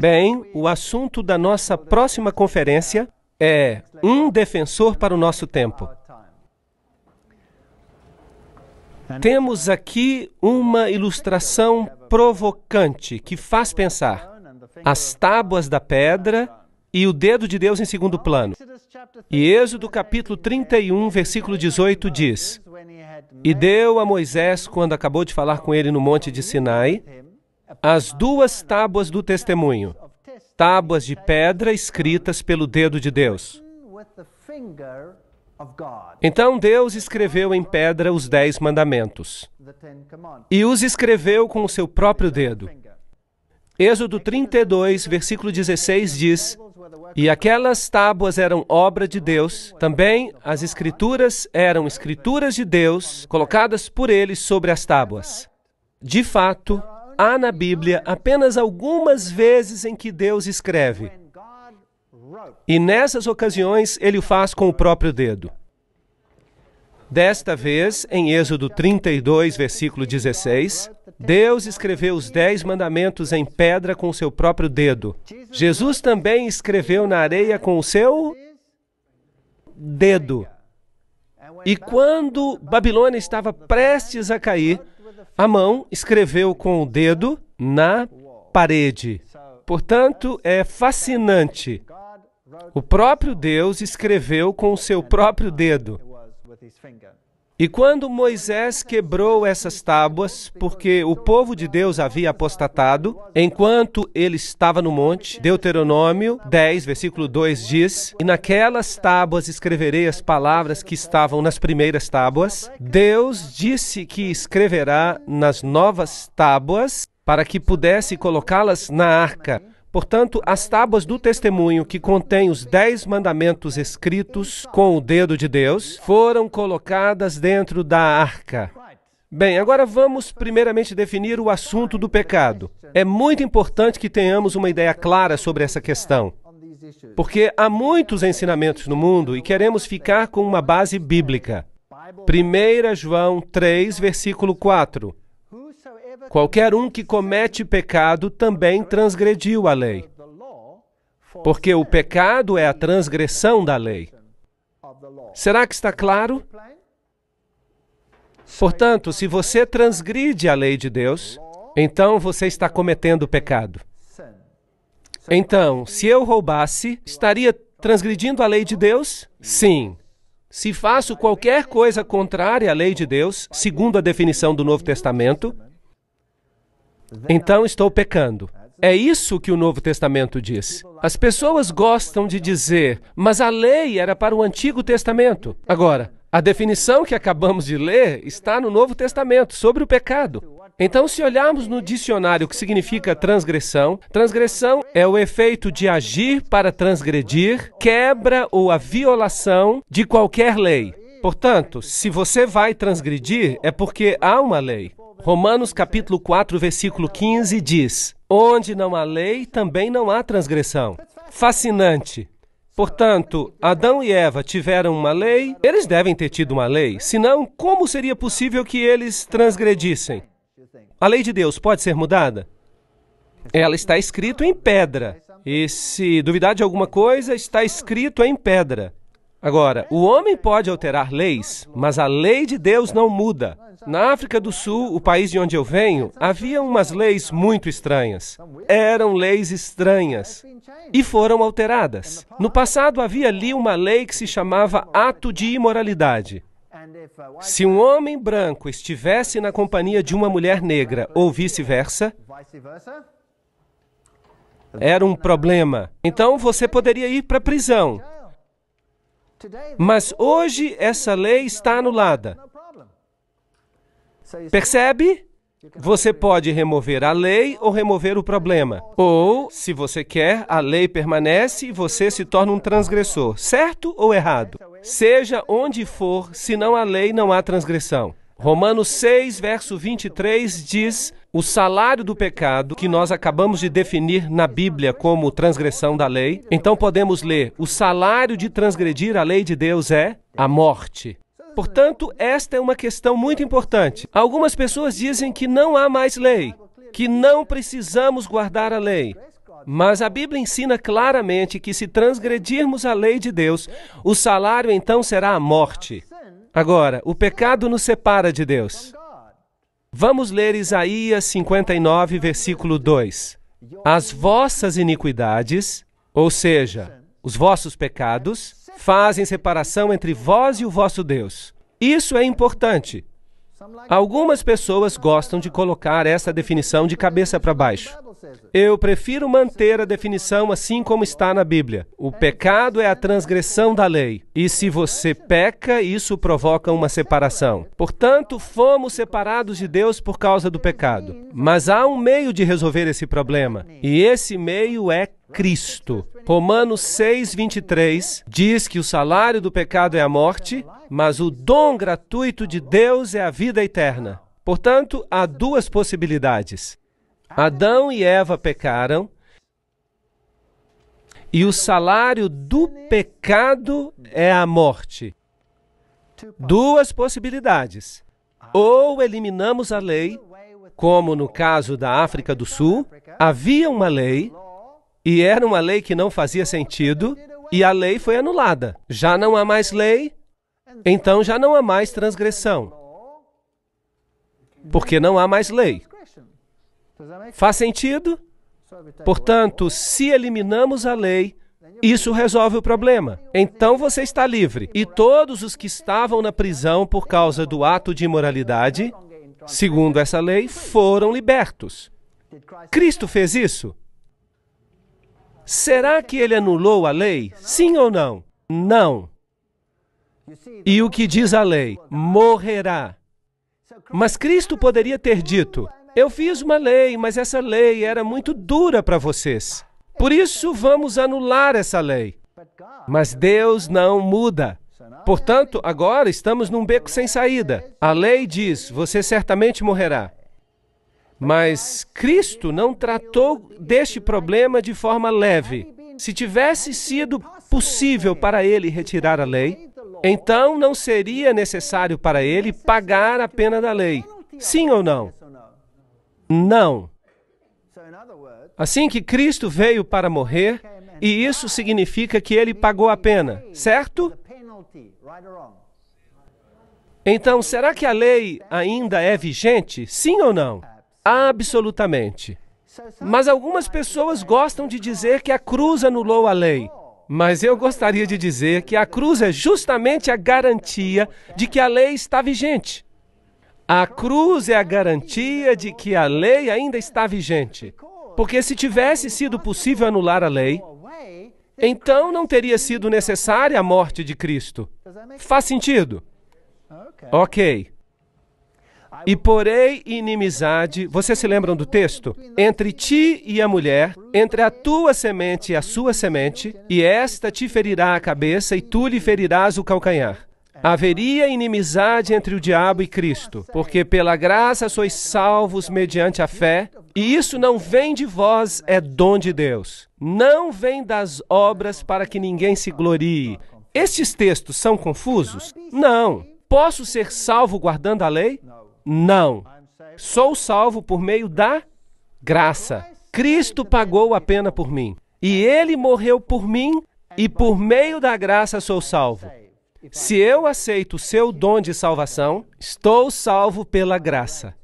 Bem, o assunto da nossa próxima conferência é um defensor para o nosso tempo. Temos aqui uma ilustração provocante que faz pensar as tábuas da pedra e o dedo de Deus em segundo plano. E Êxodo capítulo 31, versículo 18 diz: E deu a Moisés, quando acabou de falar com ele no monte de Sinai, as duas tábuas do testemunho, tábuas de pedra escritas pelo dedo de Deus. Então Deus escreveu em pedra os dez mandamentos e os escreveu com o seu próprio dedo. Êxodo 32, versículo 16 diz: E aquelas tábuas eram obra de Deus, também as escrituras eram escrituras de Deus, colocadas por ele sobre as tábuas. De fato, Há na Bíblia apenas algumas vezes em que Deus escreve. E nessas ocasiões ele o faz com o próprio dedo. Desta vez, em Êxodo 32, versículo 16, Deus escreveu os dez mandamentos em pedra com seu próprio dedo. Jesus também escreveu na areia com o seu dedo. E quando Babilônia estava prestes a cair, a mão escreveu com o dedo na parede. Portanto, é fascinante. O próprio Deus escreveu com o seu próprio dedo. E quando Moisés quebrou essas tábuas, porque o povo de Deus havia apostatado, enquanto ele estava no monte, Deuteronômio 10, versículo 2 diz: E naquelas tábuas escreverei as palavras que estavam nas primeiras tábuas. Deus disse que escreverá nas novas tábuas para que pudesse colocá-las na arca. Portanto, as tábuas do testemunho que contêm os dez mandamentos escritos com o dedo de Deus foram colocadas dentro da arca. Bem, agora vamos primeiramente definir o assunto do pecado. É muito importante que tenhamos uma ideia clara sobre essa questão. Porque há muitos ensinamentos no mundo e queremos ficar com uma base bíblica. 1 João 3, versículo 4. Qualquer um que comete pecado também transgrediu a lei, porque o pecado é a transgressão da lei. Será que está claro? Portanto, se você transgride a lei de Deus, então você está cometendo pecado. Então, se eu roubasse, estaria transgredindo a lei de Deus? Sim. Se faço qualquer coisa contrária à lei de Deus, segundo a definição do Novo Testamento, então estou pecando. É isso que o Novo Testamento diz. As pessoas gostam de dizer, mas a lei era para o Antigo Testamento. Agora, a definição que acabamos de ler está no Novo Testamento sobre o pecado. Então, se olharmos no dicionário o que significa transgressão, transgressão é o efeito de agir para transgredir, quebra ou a violação de qualquer lei. Portanto, se você vai transgredir, é porque há uma lei. Romanos capítulo 4, versículo 15 diz: Onde não há lei, também não há transgressão. Fascinante. Portanto, Adão e Eva tiveram uma lei, eles devem ter tido uma lei, senão, como seria possível que eles transgredissem? A lei de Deus pode ser mudada? Ela está escrita em pedra. E se duvidar de alguma coisa, está escrito em pedra. Agora, o homem pode alterar leis, mas a lei de Deus não muda. Na África do Sul, o país de onde eu venho, havia umas leis muito estranhas. Eram leis estranhas e foram alteradas. No passado havia ali uma lei que se chamava ato de imoralidade. Se um homem branco estivesse na companhia de uma mulher negra ou vice-versa, era um problema. Então você poderia ir para a prisão. Mas hoje essa lei está anulada. Percebe? Você pode remover a lei ou remover o problema. Ou, se você quer, a lei permanece e você se torna um transgressor, certo ou errado? Seja onde for, se não há lei, não há transgressão. Romanos 6, verso 23 diz: O salário do pecado, que nós acabamos de definir na Bíblia como transgressão da lei, então podemos ler: O salário de transgredir a lei de Deus é a morte. Portanto, esta é uma questão muito importante. Algumas pessoas dizem que não há mais lei, que não precisamos guardar a lei. Mas a Bíblia ensina claramente que se transgredirmos a lei de Deus, o salário então será a morte. Agora, o pecado nos separa de Deus. Vamos ler Isaías 59, versículo 2. As vossas iniquidades, ou seja, os vossos pecados, fazem separação entre vós e o vosso Deus. Isso é importante. Algumas pessoas gostam de colocar essa definição de cabeça para baixo. Eu prefiro manter a definição assim como está na Bíblia. O pecado é a transgressão da lei, e se você peca, isso provoca uma separação. Portanto, fomos separados de Deus por causa do pecado. Mas há um meio de resolver esse problema, e esse meio é Cristo. Romanos 6:23 diz que o salário do pecado é a morte, mas o dom gratuito de Deus é a vida eterna. Portanto, há duas possibilidades. Adão e Eva pecaram, e o salário do pecado é a morte. Duas possibilidades. Ou eliminamos a lei, como no caso da África do Sul, havia uma lei e era uma lei que não fazia sentido, e a lei foi anulada. Já não há mais lei, então já não há mais transgressão. Porque não há mais lei. Faz sentido? Portanto, se eliminamos a lei, isso resolve o problema. Então você está livre. E todos os que estavam na prisão por causa do ato de imoralidade, segundo essa lei, foram libertos. Cristo fez isso? Será que ele anulou a lei? Sim ou não? Não. E o que diz a lei? Morrerá. Mas Cristo poderia ter dito: Eu fiz uma lei, mas essa lei era muito dura para vocês. Por isso vamos anular essa lei. Mas Deus não muda. Portanto, agora estamos num beco sem saída. A lei diz: Você certamente morrerá. Mas Cristo não tratou deste problema de forma leve. Se tivesse sido possível para ele retirar a lei, então não seria necessário para ele pagar a pena da lei. Sim ou não? Não. Assim que Cristo veio para morrer, e isso significa que ele pagou a pena, certo? Então, será que a lei ainda é vigente? Sim ou não? Absolutamente. Mas algumas pessoas gostam de dizer que a cruz anulou a lei. Mas eu gostaria de dizer que a cruz é justamente a garantia de que a lei está vigente. A cruz é a garantia de que a lei ainda está vigente. Porque se tivesse sido possível anular a lei, então não teria sido necessária a morte de Cristo. Faz sentido? Ok. E porei inimizade, vocês se lembram do texto? Entre ti e a mulher, entre a tua semente e a sua semente, e esta te ferirá a cabeça e tu lhe ferirás o calcanhar. Haveria inimizade entre o diabo e Cristo, porque pela graça sois salvos mediante a fé, e isso não vem de vós, é dom de Deus. Não vem das obras para que ninguém se glorie. Estes textos são confusos? Não. Posso ser salvo guardando a lei? Não. Sou salvo por meio da graça. Cristo pagou a pena por mim. E ele morreu por mim, e por meio da graça sou salvo. Se eu aceito o seu dom de salvação, estou salvo pela graça.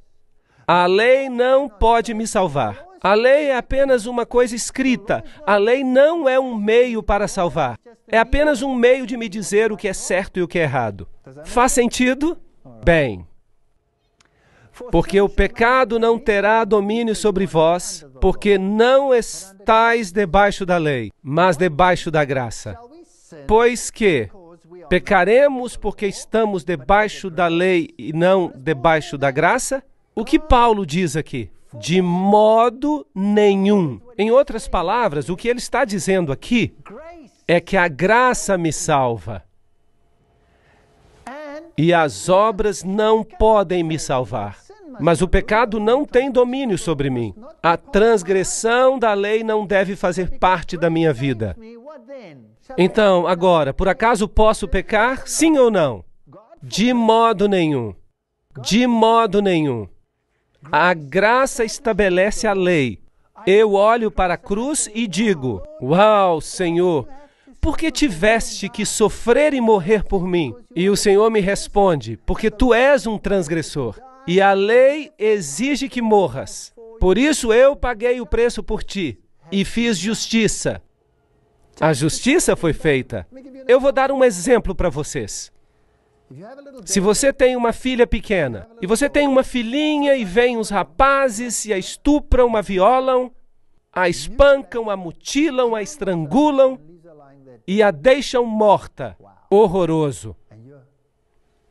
A lei não pode me salvar. A lei é apenas uma coisa escrita. A lei não é um meio para salvar. É apenas um meio de me dizer o que é certo e o que é errado. Faz sentido? Bem. Porque o pecado não terá domínio sobre vós, porque não estáis debaixo da lei, mas debaixo da graça. Pois que pecaremos porque estamos debaixo da lei e não debaixo da graça? O que Paulo diz aqui? De modo nenhum. Em outras palavras, o que ele está dizendo aqui é que a graça me salva. E as obras não podem me salvar. Mas o pecado não tem domínio sobre mim. A transgressão da lei não deve fazer parte da minha vida. Então, agora, por acaso posso pecar? Sim ou não? De modo nenhum. De modo nenhum. A graça estabelece a lei. Eu olho para a cruz e digo: Uau, Senhor, porque tiveste que sofrer e morrer por mim? E o Senhor me responde: Porque tu és um transgressor, e a lei exige que morras. Por isso eu paguei o preço por ti e fiz justiça. A justiça foi feita. Eu vou dar um exemplo para vocês. Se você tem uma filha pequena e você tem uma filhinha e vem os rapazes e a estupram, a violam, a espancam, a mutilam, a estrangulam, e a deixam morta. Horroroso.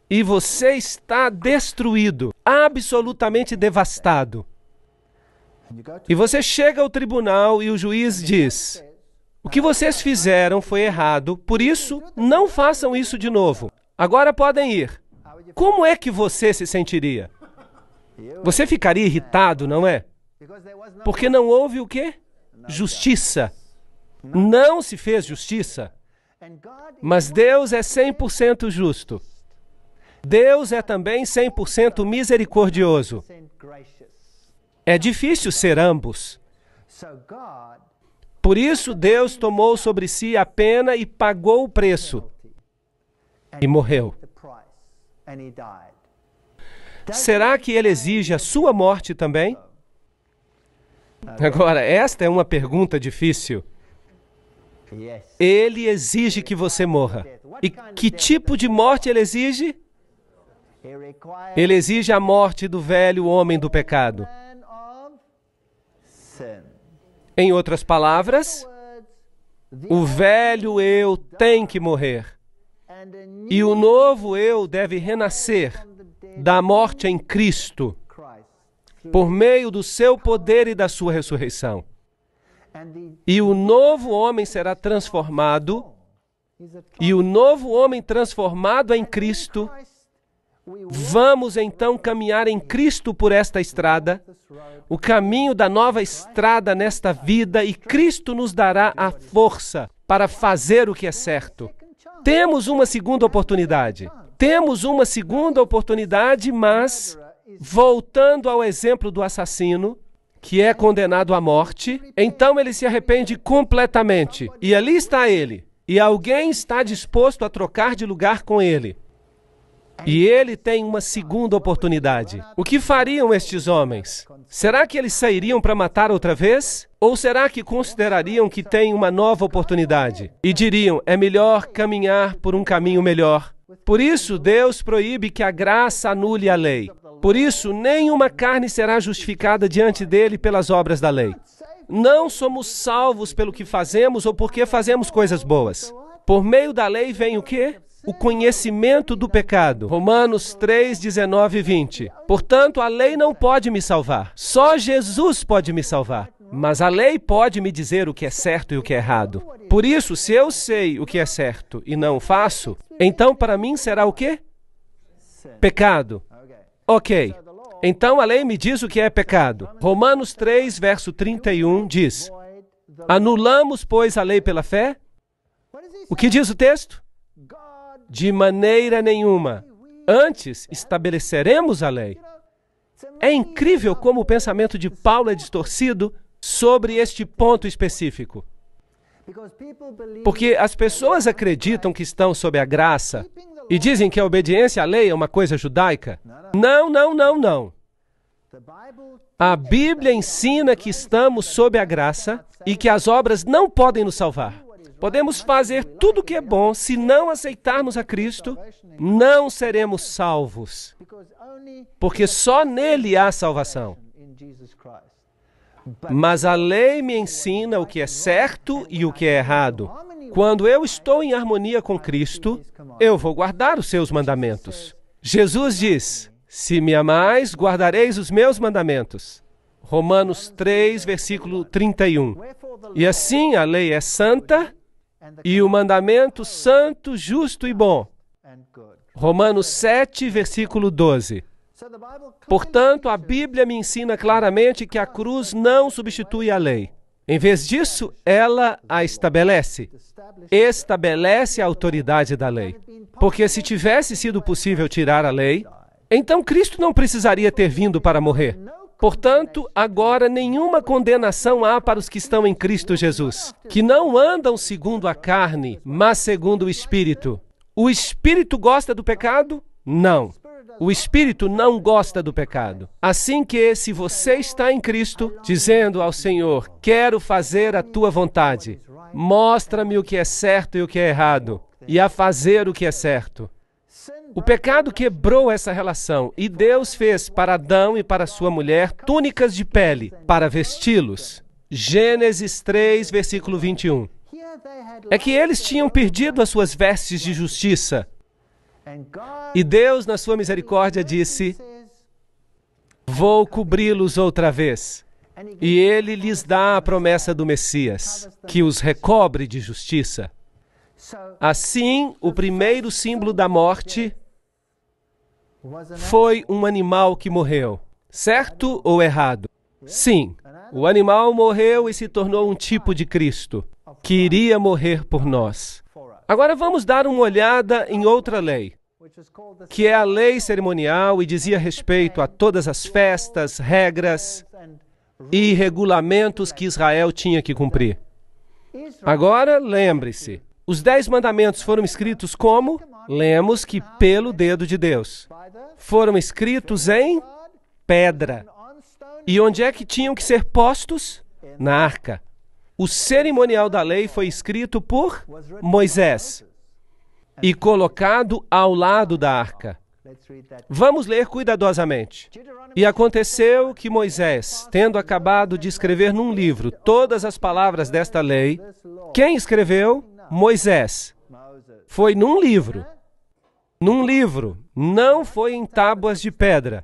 E você está destruído, absolutamente devastado. E você chega ao tribunal e o juiz diz: O que vocês fizeram foi errado, por isso não façam isso de novo. Agora podem ir. Como é que você se sentiria? Você ficaria irritado, não é? Porque não houve o quê? Justiça não se fez justiça. Mas Deus é 100% justo. Deus é também 100% misericordioso. É difícil ser ambos. Por isso, Deus tomou sobre si a pena e pagou o preço. E morreu. Será que ele exige a sua morte também? Agora, esta é uma pergunta difícil. Ele exige que você morra. E que tipo de morte ele exige? Ele exige a morte do velho homem do pecado. Em outras palavras, o velho eu tem que morrer. E o novo eu deve renascer da morte em Cristo, por meio do seu poder e da sua ressurreição. E o novo homem será transformado. E o novo homem transformado em Cristo. Vamos então caminhar em Cristo por esta estrada, o caminho da nova estrada nesta vida, e Cristo nos dará a força para fazer o que é certo. Temos uma segunda oportunidade. Temos uma segunda oportunidade, mas, voltando ao exemplo do assassino, que é condenado à morte, então ele se arrepende completamente. E ali está ele. E alguém está disposto a trocar de lugar com ele. E ele tem uma segunda oportunidade. O que fariam estes homens? Será que eles sairiam para matar outra vez? Ou será que considerariam que tem uma nova oportunidade? E diriam: é melhor caminhar por um caminho melhor. Por isso, Deus proíbe que a graça anule a lei. Por isso, nenhuma carne será justificada diante dele pelas obras da lei. Não somos salvos pelo que fazemos ou porque fazemos coisas boas. Por meio da lei vem o quê? o conhecimento do pecado. Romanos 3, 19 e 20. Portanto, a lei não pode me salvar. Só Jesus pode me salvar. Mas a lei pode me dizer o que é certo e o que é errado. Por isso, se eu sei o que é certo e não faço, então para mim será o quê? Pecado. Ok, então a lei me diz o que é pecado. Romanos 3, verso 31 diz: Anulamos, pois, a lei pela fé? O que diz o texto? De maneira nenhuma. Antes estabeleceremos a lei. É incrível como o pensamento de Paulo é distorcido sobre este ponto específico. Porque as pessoas acreditam que estão sob a graça e dizem que a obediência à lei é uma coisa judaica? Não, não, não, não. A Bíblia ensina que estamos sob a graça e que as obras não podem nos salvar. Podemos fazer tudo o que é bom, se não aceitarmos a Cristo, não seremos salvos, porque só nele há salvação. Mas a lei me ensina o que é certo e o que é errado. Quando eu estou em harmonia com Cristo, eu vou guardar os seus mandamentos. Jesus diz: Se me amais, guardareis os meus mandamentos. Romanos 3, versículo 31. E assim a lei é santa e o mandamento santo, justo e bom. Romanos 7, versículo 12. Portanto, a Bíblia me ensina claramente que a cruz não substitui a lei. Em vez disso, ela a estabelece. Estabelece a autoridade da lei. Porque se tivesse sido possível tirar a lei, então Cristo não precisaria ter vindo para morrer. Portanto, agora nenhuma condenação há para os que estão em Cristo Jesus, que não andam segundo a carne, mas segundo o Espírito. O Espírito gosta do pecado? Não. O espírito não gosta do pecado. Assim que, se você está em Cristo, dizendo ao Senhor: Quero fazer a tua vontade, mostra-me o que é certo e o que é errado, e a fazer o que é certo. O pecado quebrou essa relação e Deus fez para Adão e para sua mulher túnicas de pele para vesti-los. Gênesis 3, versículo 21. É que eles tinham perdido as suas vestes de justiça e Deus, na sua misericórdia, disse: Vou cobri-los outra vez. E ele lhes dá a promessa do Messias, que os recobre de justiça. Assim, o primeiro símbolo da morte foi um animal que morreu. Certo ou errado? Sim, o animal morreu e se tornou um tipo de Cristo, que iria morrer por nós. Agora vamos dar uma olhada em outra lei, que é a lei cerimonial e dizia respeito a todas as festas, regras e regulamentos que Israel tinha que cumprir. Agora, lembre-se, os dez mandamentos foram escritos como? Lemos que pelo dedo de Deus. Foram escritos em pedra. E onde é que tinham que ser postos? Na arca. O cerimonial da lei foi escrito por Moisés e colocado ao lado da arca. Vamos ler cuidadosamente. E aconteceu que Moisés, tendo acabado de escrever num livro todas as palavras desta lei, quem escreveu? Moisés. Foi num livro. Num livro, não foi em tábuas de pedra.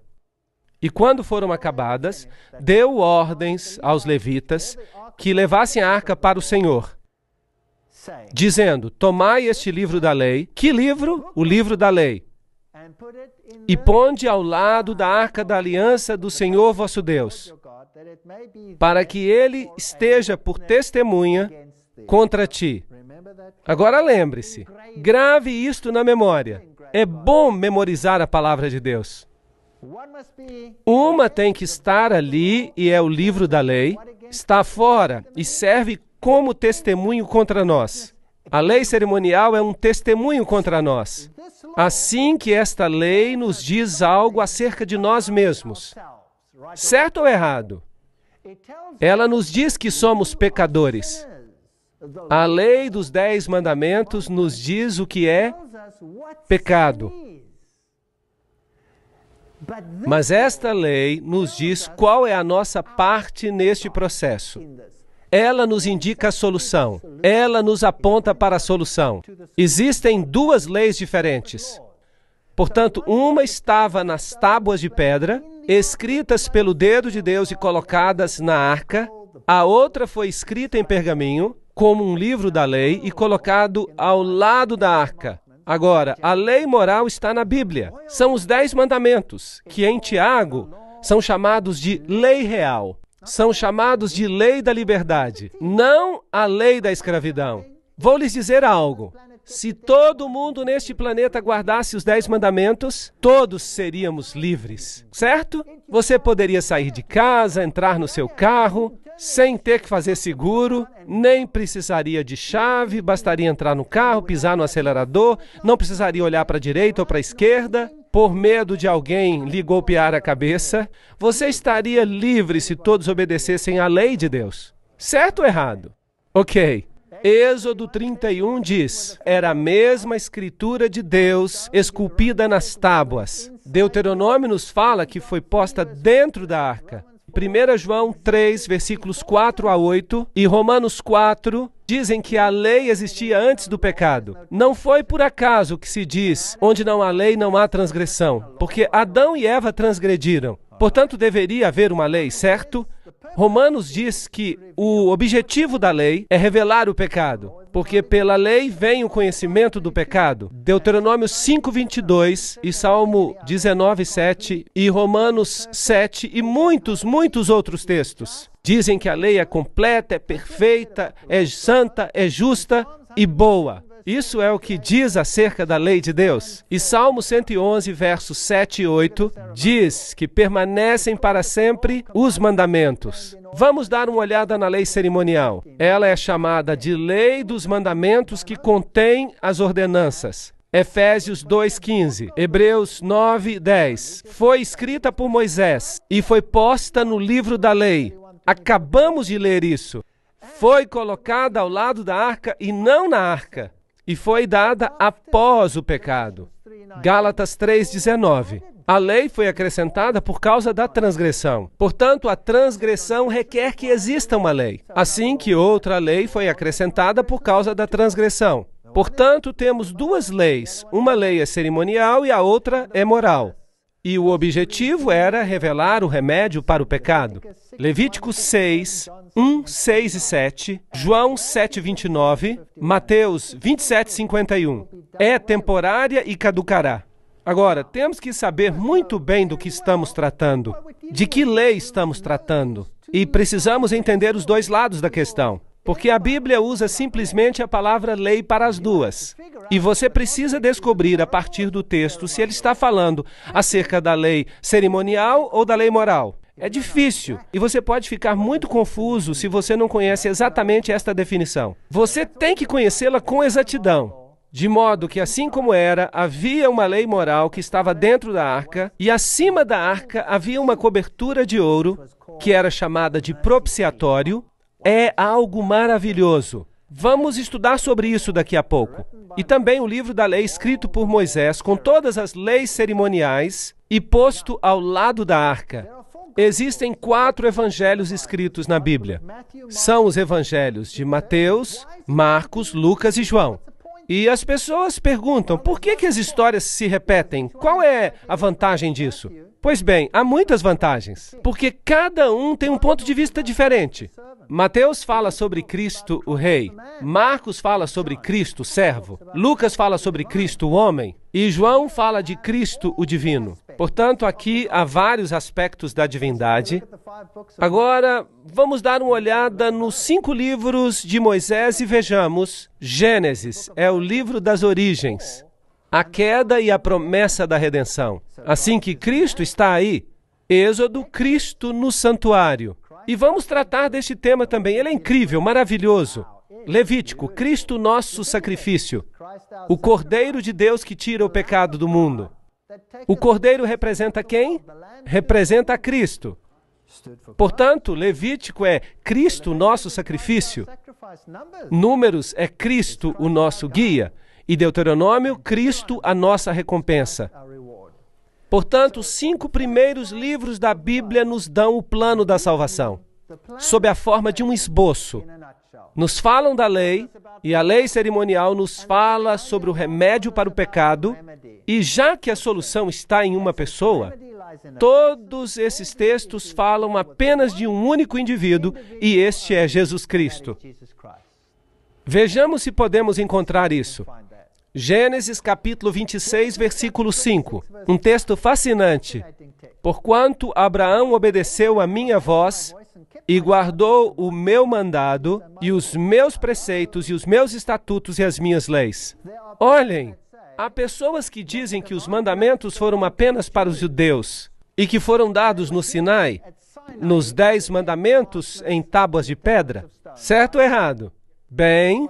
E quando foram acabadas, deu ordens aos levitas que levassem a arca para o Senhor, dizendo: Tomai este livro da lei. Que livro? O livro da lei. E ponde ao lado da arca da aliança do Senhor vosso Deus, para que ele esteja por testemunha contra ti. Agora lembre-se, grave isto na memória. É bom memorizar a palavra de Deus. Uma tem que estar ali e é o livro da lei, está fora e serve como testemunho contra nós. A lei cerimonial é um testemunho contra nós. Assim que esta lei nos diz algo acerca de nós mesmos, certo ou errado? Ela nos diz que somos pecadores. A lei dos Dez Mandamentos nos diz o que é pecado. Mas esta lei nos diz qual é a nossa parte neste processo. Ela nos indica a solução, ela nos aponta para a solução. Existem duas leis diferentes. Portanto, uma estava nas tábuas de pedra, escritas pelo dedo de Deus e colocadas na arca, a outra foi escrita em pergaminho, como um livro da lei, e colocado ao lado da arca. Agora, a lei moral está na Bíblia. São os dez mandamentos, que em Tiago são chamados de lei real. São chamados de lei da liberdade, não a lei da escravidão. Vou lhes dizer algo: se todo mundo neste planeta guardasse os Dez Mandamentos, todos seríamos livres, certo? Você poderia sair de casa, entrar no seu carro, sem ter que fazer seguro, nem precisaria de chave, bastaria entrar no carro, pisar no acelerador, não precisaria olhar para a direita ou para a esquerda, por medo de alguém lhe golpear a cabeça. Você estaria livre se todos obedecessem à lei de Deus. Certo ou errado? Ok. Êxodo 31 diz: Era a mesma escritura de Deus esculpida nas tábuas. Deuteronômio nos fala que foi posta dentro da arca. 1 João 3, versículos 4 a 8 e Romanos 4 dizem que a lei existia antes do pecado. Não foi por acaso que se diz: onde não há lei, não há transgressão, porque Adão e Eva transgrediram. Portanto, deveria haver uma lei, certo? Romanos diz que o objetivo da lei é revelar o pecado, porque pela lei vem o conhecimento do pecado. Deuteronômio 5:22 e Salmo 19:7 e Romanos 7 e muitos, muitos outros textos. Dizem que a lei é completa, é perfeita, é santa, é justa e boa. Isso é o que diz acerca da lei de Deus. E Salmo 111, versos 7 e 8, diz que permanecem para sempre os mandamentos. Vamos dar uma olhada na lei cerimonial. Ela é chamada de Lei dos Mandamentos que contém as ordenanças. Efésios 2:15, Hebreus 9:10. Foi escrita por Moisés e foi posta no livro da lei. Acabamos de ler isso. Foi colocada ao lado da arca e não na arca e foi dada após o pecado. Gálatas 3,19. A lei foi acrescentada por causa da transgressão. Portanto, a transgressão requer que exista uma lei, assim que outra lei foi acrescentada por causa da transgressão. Portanto, temos duas leis: uma lei é cerimonial e a outra é moral. E o objetivo era revelar o remédio para o pecado. Levítico 6, 1, 6 e 7, João 7, 29, Mateus 27, 51. É temporária e caducará. Agora, temos que saber muito bem do que estamos tratando, de que lei estamos tratando, e precisamos entender os dois lados da questão. Porque a Bíblia usa simplesmente a palavra lei para as duas. E você precisa descobrir a partir do texto se ele está falando acerca da lei cerimonial ou da lei moral. É difícil e você pode ficar muito confuso se você não conhece exatamente esta definição. Você tem que conhecê-la com exatidão. De modo que, assim como era, havia uma lei moral que estava dentro da arca, e acima da arca havia uma cobertura de ouro, que era chamada de propiciatório, é algo maravilhoso. Vamos estudar sobre isso daqui a pouco. E também o livro da lei escrito por Moisés, com todas as leis cerimoniais e posto ao lado da arca. Existem quatro evangelhos escritos na Bíblia. São os evangelhos de Mateus, Marcos, Lucas e João. E as pessoas perguntam por que, que as histórias se repetem? Qual é a vantagem disso? Pois bem, há muitas vantagens, porque cada um tem um ponto de vista diferente. Mateus fala sobre Cristo, o Rei. Marcos fala sobre Cristo, o servo. Lucas fala sobre Cristo, o homem. E João fala de Cristo, o divino. Portanto, aqui há vários aspectos da divindade. Agora, vamos dar uma olhada nos cinco livros de Moisés e vejamos. Gênesis é o livro das origens, a queda e a promessa da redenção. Assim que Cristo está aí. Êxodo, Cristo no santuário. E vamos tratar deste tema também. Ele é incrível, maravilhoso. Levítico, Cristo nosso sacrifício, o Cordeiro de Deus que tira o pecado do mundo. O cordeiro representa quem? Representa Cristo. Portanto, Levítico é Cristo nosso sacrifício. Números é Cristo o nosso guia. E Deuteronômio, Cristo a nossa recompensa. Portanto, os cinco primeiros livros da Bíblia nos dão o plano da salvação, sob a forma de um esboço nos falam da lei, e a lei cerimonial nos fala sobre o remédio para o pecado, e já que a solução está em uma pessoa, todos esses textos falam apenas de um único indivíduo, e este é Jesus Cristo. Vejamos se podemos encontrar isso. Gênesis capítulo 26, versículo 5. Um texto fascinante. Porquanto Abraão obedeceu a minha voz e guardou o meu mandado e os meus preceitos e os meus estatutos e as minhas leis. Olhem, há pessoas que dizem que os mandamentos foram apenas para os judeus e que foram dados no Sinai, nos Dez Mandamentos em tábuas de pedra. Certo ou errado? Bem,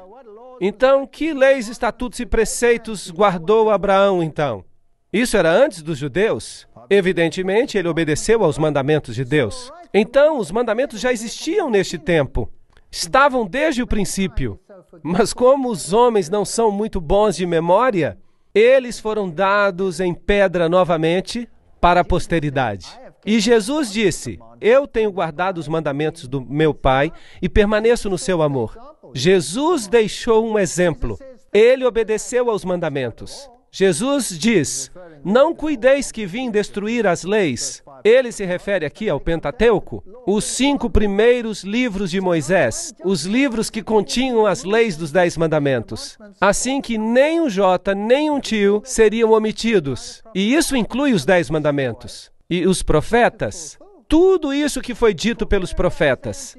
então que leis, estatutos e preceitos guardou Abraão então? Isso era antes dos judeus? Evidentemente, ele obedeceu aos mandamentos de Deus. Então, os mandamentos já existiam neste tempo, estavam desde o princípio. Mas, como os homens não são muito bons de memória, eles foram dados em pedra novamente para a posteridade. E Jesus disse: Eu tenho guardado os mandamentos do meu Pai e permaneço no seu amor. Jesus deixou um exemplo. Ele obedeceu aos mandamentos. Jesus diz: Não cuideis que vim destruir as leis. Ele se refere aqui ao Pentateuco, os cinco primeiros livros de Moisés, os livros que continham as leis dos Dez Mandamentos. Assim que nem um J, nem um tio seriam omitidos. E isso inclui os Dez Mandamentos. E os profetas, tudo isso que foi dito pelos profetas.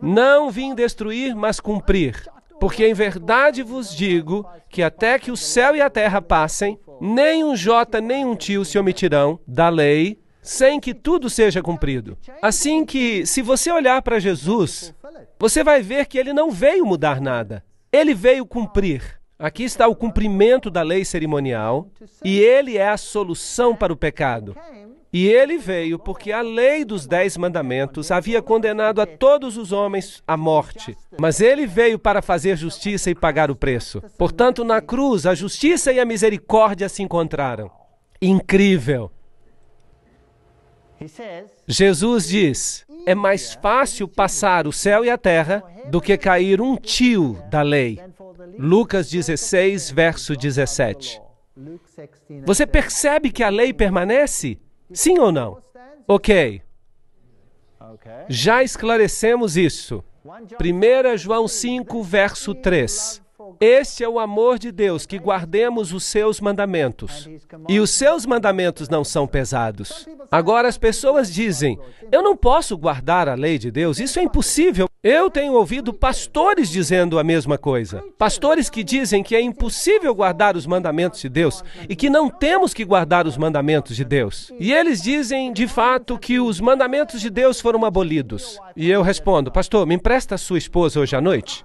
Não vim destruir, mas cumprir. Porque em verdade vos digo que até que o céu e a terra passem, nem um jota nem um tio se omitirão da lei, sem que tudo seja cumprido. Assim que, se você olhar para Jesus, você vai ver que ele não veio mudar nada. Ele veio cumprir. Aqui está o cumprimento da lei cerimonial, e ele é a solução para o pecado. E ele veio porque a lei dos Dez Mandamentos havia condenado a todos os homens à morte. Mas ele veio para fazer justiça e pagar o preço. Portanto, na cruz, a justiça e a misericórdia se encontraram. Incrível! Jesus diz: é mais fácil passar o céu e a terra do que cair um tio da lei. Lucas 16, verso 17. Você percebe que a lei permanece? Sim ou não? Ok. Já esclarecemos isso. 1 João 5, verso 3. Este é o amor de Deus, que guardemos os seus mandamentos. E os seus mandamentos não são pesados. Então, Agora, as pessoas dizem: eu não posso guardar a lei de Deus, isso é impossível. Eu tenho ouvido pastores dizendo a mesma coisa. Pastores que dizem que é impossível guardar os mandamentos de Deus e que não temos que guardar os mandamentos de Deus. E eles dizem, de fato, que os mandamentos de Deus foram abolidos. E eu respondo: Pastor, me empresta a sua esposa hoje à noite?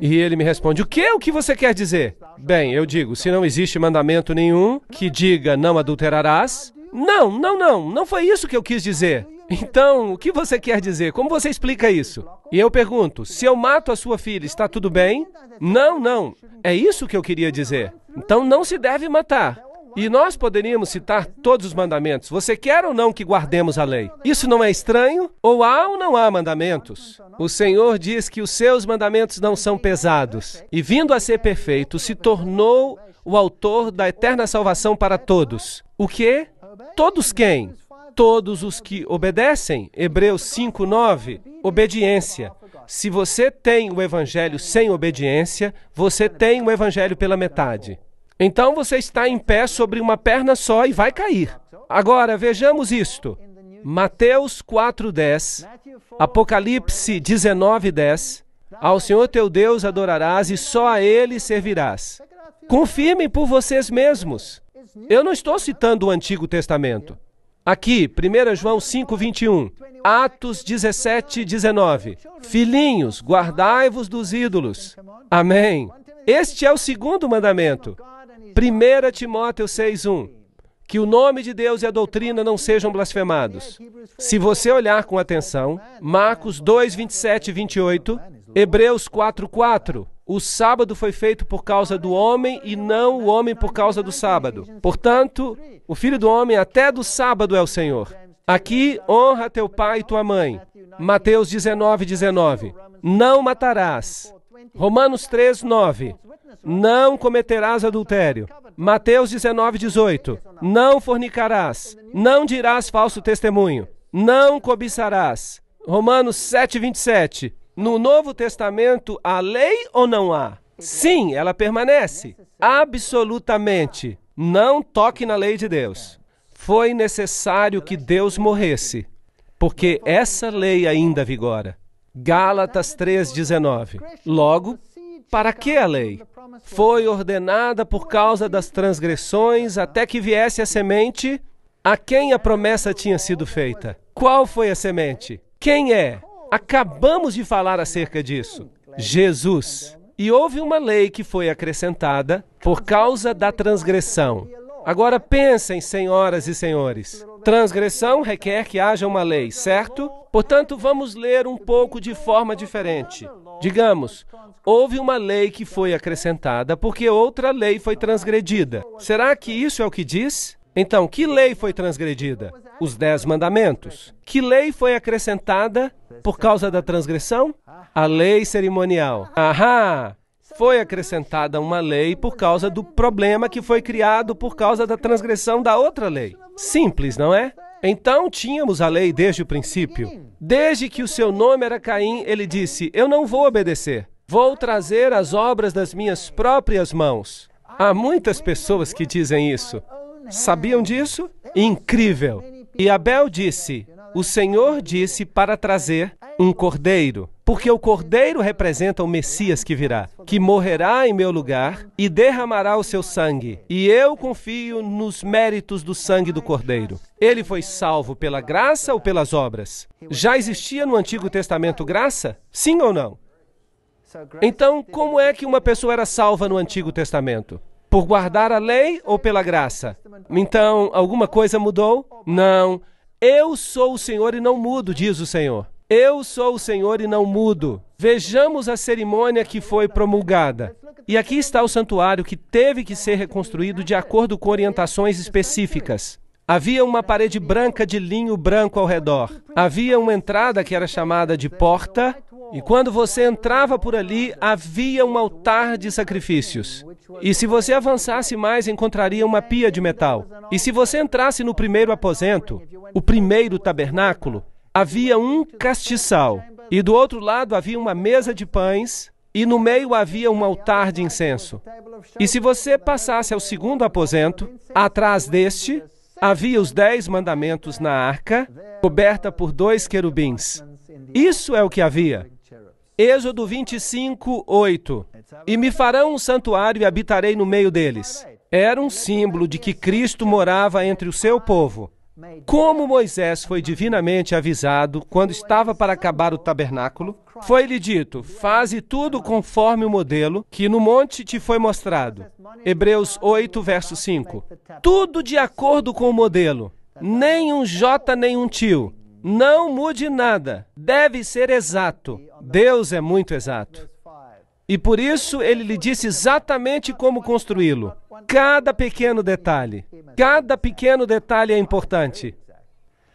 E ele me responde: O que? O que você quer dizer? Bem, eu digo: se não existe mandamento nenhum que diga não adulterarás. Não, não, não, não foi isso que eu quis dizer. Então, o que você quer dizer? Como você explica isso? E eu pergunto: se eu mato a sua filha, está tudo bem? Não, não, é isso que eu queria dizer. Então não se deve matar. E nós poderíamos citar todos os mandamentos. Você quer ou não que guardemos a lei? Isso não é estranho? Ou há ou não há mandamentos? O Senhor diz que os seus mandamentos não são pesados. E vindo a ser perfeito, se tornou o autor da eterna salvação para todos. O que? Todos quem? Todos os que obedecem. Hebreus 5:9. Obediência. Se você tem o evangelho sem obediência, você tem o evangelho pela metade. Então você está em pé sobre uma perna só e vai cair. Agora, vejamos isto. Mateus 4:10, Apocalipse 19:10. Ao Senhor teu Deus adorarás e só a ele servirás. Confirmem por vocês mesmos. Eu não estou citando o Antigo Testamento. Aqui, 1 João 5:21, Atos 17:19. Filhinhos, guardai-vos dos ídolos. Amém. Este é o segundo mandamento. 1 Timóteo 6,1 que o nome de Deus e a doutrina não sejam blasfemados. É, Se você olhar com atenção, né? Marcos 2, 27 e 28, Hebreus 4,4 o sábado foi feito por causa do homem e não o homem por causa do sábado. Portanto, o filho do homem até do sábado é o Senhor. Aqui honra teu pai e tua mãe. Mateus 19, 19. Não matarás. Romanos 3, 9. Não cometerás adultério. Mateus 19, 18. Não fornicarás. Não dirás falso testemunho. Não cobiçarás. Romanos 7, 27. No Novo Testamento há lei ou não há? Sim, ela permanece. Absolutamente. Não toque na lei de Deus. Foi necessário que Deus morresse, porque essa lei ainda vigora. Gálatas 3,19. Logo, para que a lei? Foi ordenada por causa das transgressões até que viesse a semente a quem a promessa tinha sido feita. Qual foi a semente? Quem é? Acabamos de falar acerca disso. Jesus. E houve uma lei que foi acrescentada por causa da transgressão. Agora pensem, senhoras e senhores. Transgressão requer que haja uma lei, certo? Portanto, vamos ler um pouco de forma diferente. Digamos, houve uma lei que foi acrescentada porque outra lei foi transgredida. Será que isso é o que diz? Então, que lei foi transgredida? Os Dez Mandamentos. Que lei foi acrescentada por causa da transgressão? A lei cerimonial. Ahá! foi acrescentada uma lei por causa do problema que foi criado por causa da transgressão da outra lei. Simples, não é? Então tínhamos a lei desde o princípio. Desde que o seu nome era Caim, ele disse: Eu não vou obedecer. Vou trazer as obras das minhas próprias mãos. Há muitas pessoas que dizem isso. Sabiam disso? Incrível! E Abel disse: O Senhor disse para trazer um cordeiro. Porque o cordeiro representa o Messias que virá, que morrerá em meu lugar e derramará o seu sangue. E eu confio nos méritos do sangue do cordeiro. Ele foi salvo pela graça ou pelas obras? Já existia no Antigo Testamento graça? Sim ou não? Então, como é que uma pessoa era salva no Antigo Testamento? Por guardar a lei ou pela graça? Então, alguma coisa mudou? Não. Eu sou o Senhor e não mudo, diz o Senhor. Eu sou o Senhor e não mudo. Vejamos a cerimônia que foi promulgada. E aqui está o santuário que teve que ser reconstruído de acordo com orientações específicas. Havia uma parede branca de linho branco ao redor. Havia uma entrada que era chamada de porta, e quando você entrava por ali, havia um altar de sacrifícios. E se você avançasse mais, encontraria uma pia de metal. E se você entrasse no primeiro aposento, o primeiro tabernáculo, havia um castiçal, e do outro lado havia uma mesa de pães, e no meio havia um altar de incenso. E se você passasse ao segundo aposento, atrás deste havia os dez mandamentos na arca, coberta por dois querubins. Isso é o que havia. Êxodo 25, 8. E me farão um santuário e habitarei no meio deles. Era um símbolo de que Cristo morava entre o seu povo. Como Moisés foi divinamente avisado quando estava para acabar o tabernáculo, foi-lhe dito: Faze tudo conforme o modelo que no monte te foi mostrado. Hebreus 8, verso 5. Tudo de acordo com o modelo. Nem um J, nem um tio. Não mude nada. Deve ser exato. Deus é muito exato. E por isso ele lhe disse exatamente como construí-lo. Cada pequeno detalhe, cada pequeno detalhe é importante.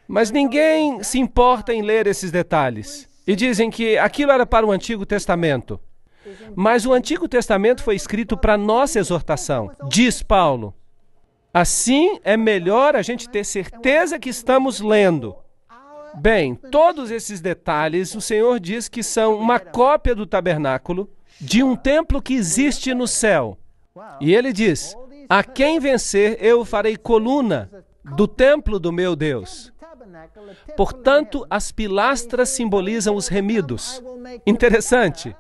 Mas ninguém se importa em ler esses detalhes. E dizem que aquilo era para o Antigo Testamento. Mas o Antigo Testamento foi escrito para nossa exortação, diz Paulo. Assim é melhor a gente ter certeza que estamos lendo. Bem, todos esses detalhes o Senhor diz que são uma cópia do tabernáculo de um templo que existe no céu. E ele diz: A quem vencer, eu farei coluna do templo do meu Deus. Portanto, as pilastras simbolizam os remidos. Interessante.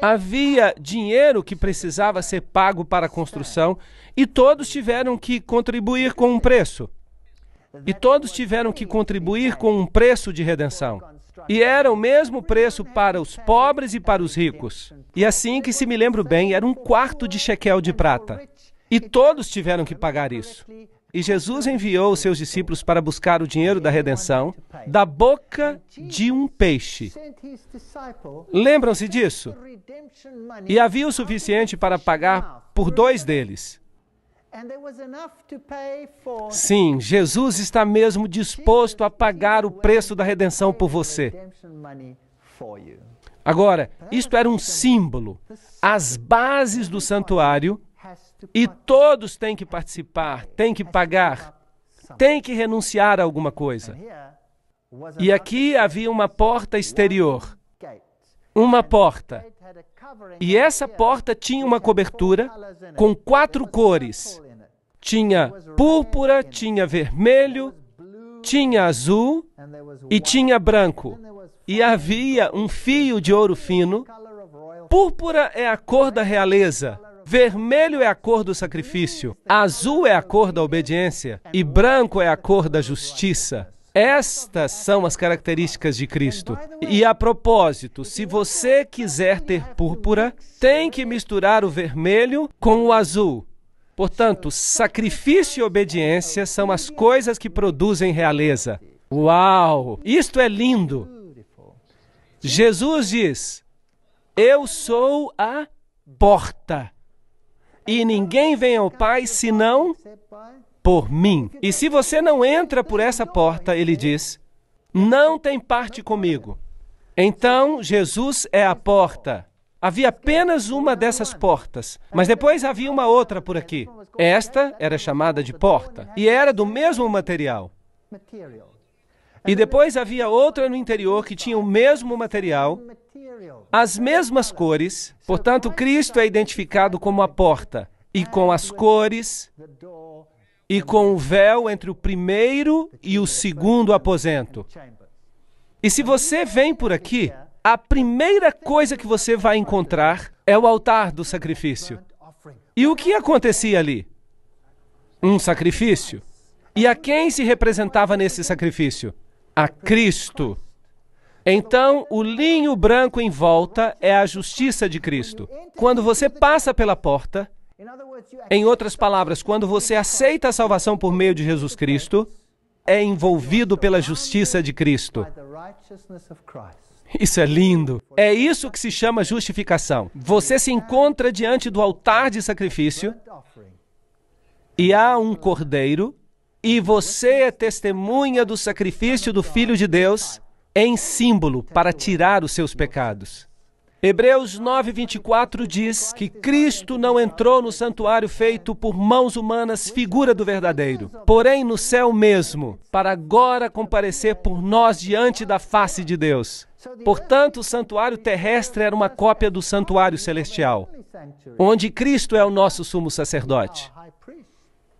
Havia dinheiro que precisava ser pago para a construção e todos tiveram que contribuir com um preço. E todos tiveram que contribuir com um preço de redenção. E era o mesmo preço para os pobres e para os ricos. E assim que se me lembro bem, era um quarto de shekel de prata. E todos tiveram que pagar isso. E Jesus enviou os seus discípulos para buscar o dinheiro da redenção da boca de um peixe. Lembram-se disso? E havia o suficiente para pagar por dois deles. Sim, Jesus está mesmo disposto a pagar o preço da redenção por você. Agora, isto era um símbolo. As bases do santuário e todos têm que participar, têm que pagar, têm que renunciar a alguma coisa. E aqui havia uma porta exterior. Uma porta. E essa porta tinha uma cobertura com quatro cores. Tinha púrpura, tinha vermelho, tinha azul e tinha branco. E havia um fio de ouro fino. Púrpura é a cor da realeza. Vermelho é a cor do sacrifício, azul é a cor da obediência e branco é a cor da justiça. Estas são as características de Cristo. E a propósito, se você quiser ter púrpura, tem que misturar o vermelho com o azul. Portanto, sacrifício e obediência são as coisas que produzem realeza. Uau! Isto é lindo! Jesus diz: Eu sou a porta, e ninguém vem ao Pai senão por mim. E se você não entra por essa porta, ele diz, não tem parte comigo. Então, Jesus é a porta. Havia apenas uma dessas portas, mas depois havia uma outra por aqui. Esta era chamada de porta e era do mesmo material. E depois havia outra no interior que tinha o mesmo material, as mesmas cores. Portanto, Cristo é identificado como a porta e com as cores e com o véu entre o primeiro e o segundo aposento. E se você vem por aqui, a primeira coisa que você vai encontrar é o altar do sacrifício. E o que acontecia ali? Um sacrifício. E a quem se representava nesse sacrifício? A Cristo. Então, o linho branco em volta é a justiça de Cristo. Quando você passa pela porta, em outras palavras, quando você aceita a salvação por meio de Jesus Cristo, é envolvido pela justiça de Cristo. Isso é lindo. É isso que se chama justificação. Você se encontra diante do altar de sacrifício e há um cordeiro e você é testemunha do sacrifício do Filho de Deus em símbolo para tirar os seus pecados. Hebreus 9:24 diz que Cristo não entrou no santuário feito por mãos humanas, figura do verdadeiro, porém no céu mesmo, para agora comparecer por nós diante da face de Deus. Portanto, o santuário terrestre era uma cópia do santuário celestial, onde Cristo é o nosso sumo sacerdote.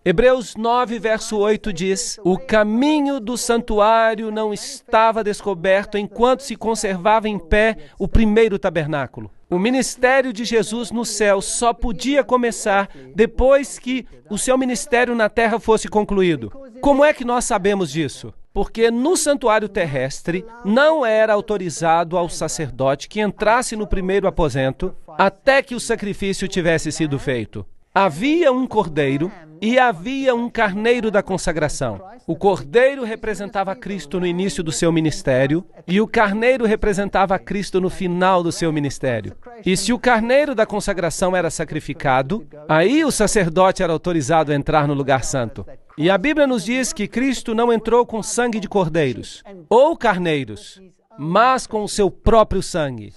Hebreus 9, verso 8 diz: O caminho do santuário não estava descoberto enquanto se conservava em pé o primeiro tabernáculo. O ministério de Jesus no céu só podia começar depois que o seu ministério na terra fosse concluído. Como é que nós sabemos disso? Porque no santuário terrestre não era autorizado ao sacerdote que entrasse no primeiro aposento até que o sacrifício tivesse sido feito. Havia um cordeiro e havia um carneiro da consagração. O cordeiro representava Cristo no início do seu ministério e o carneiro representava Cristo no final do seu ministério. E se o carneiro da consagração era sacrificado, aí o sacerdote era autorizado a entrar no lugar santo. E a Bíblia nos diz que Cristo não entrou com sangue de cordeiros ou carneiros, mas com o seu próprio sangue.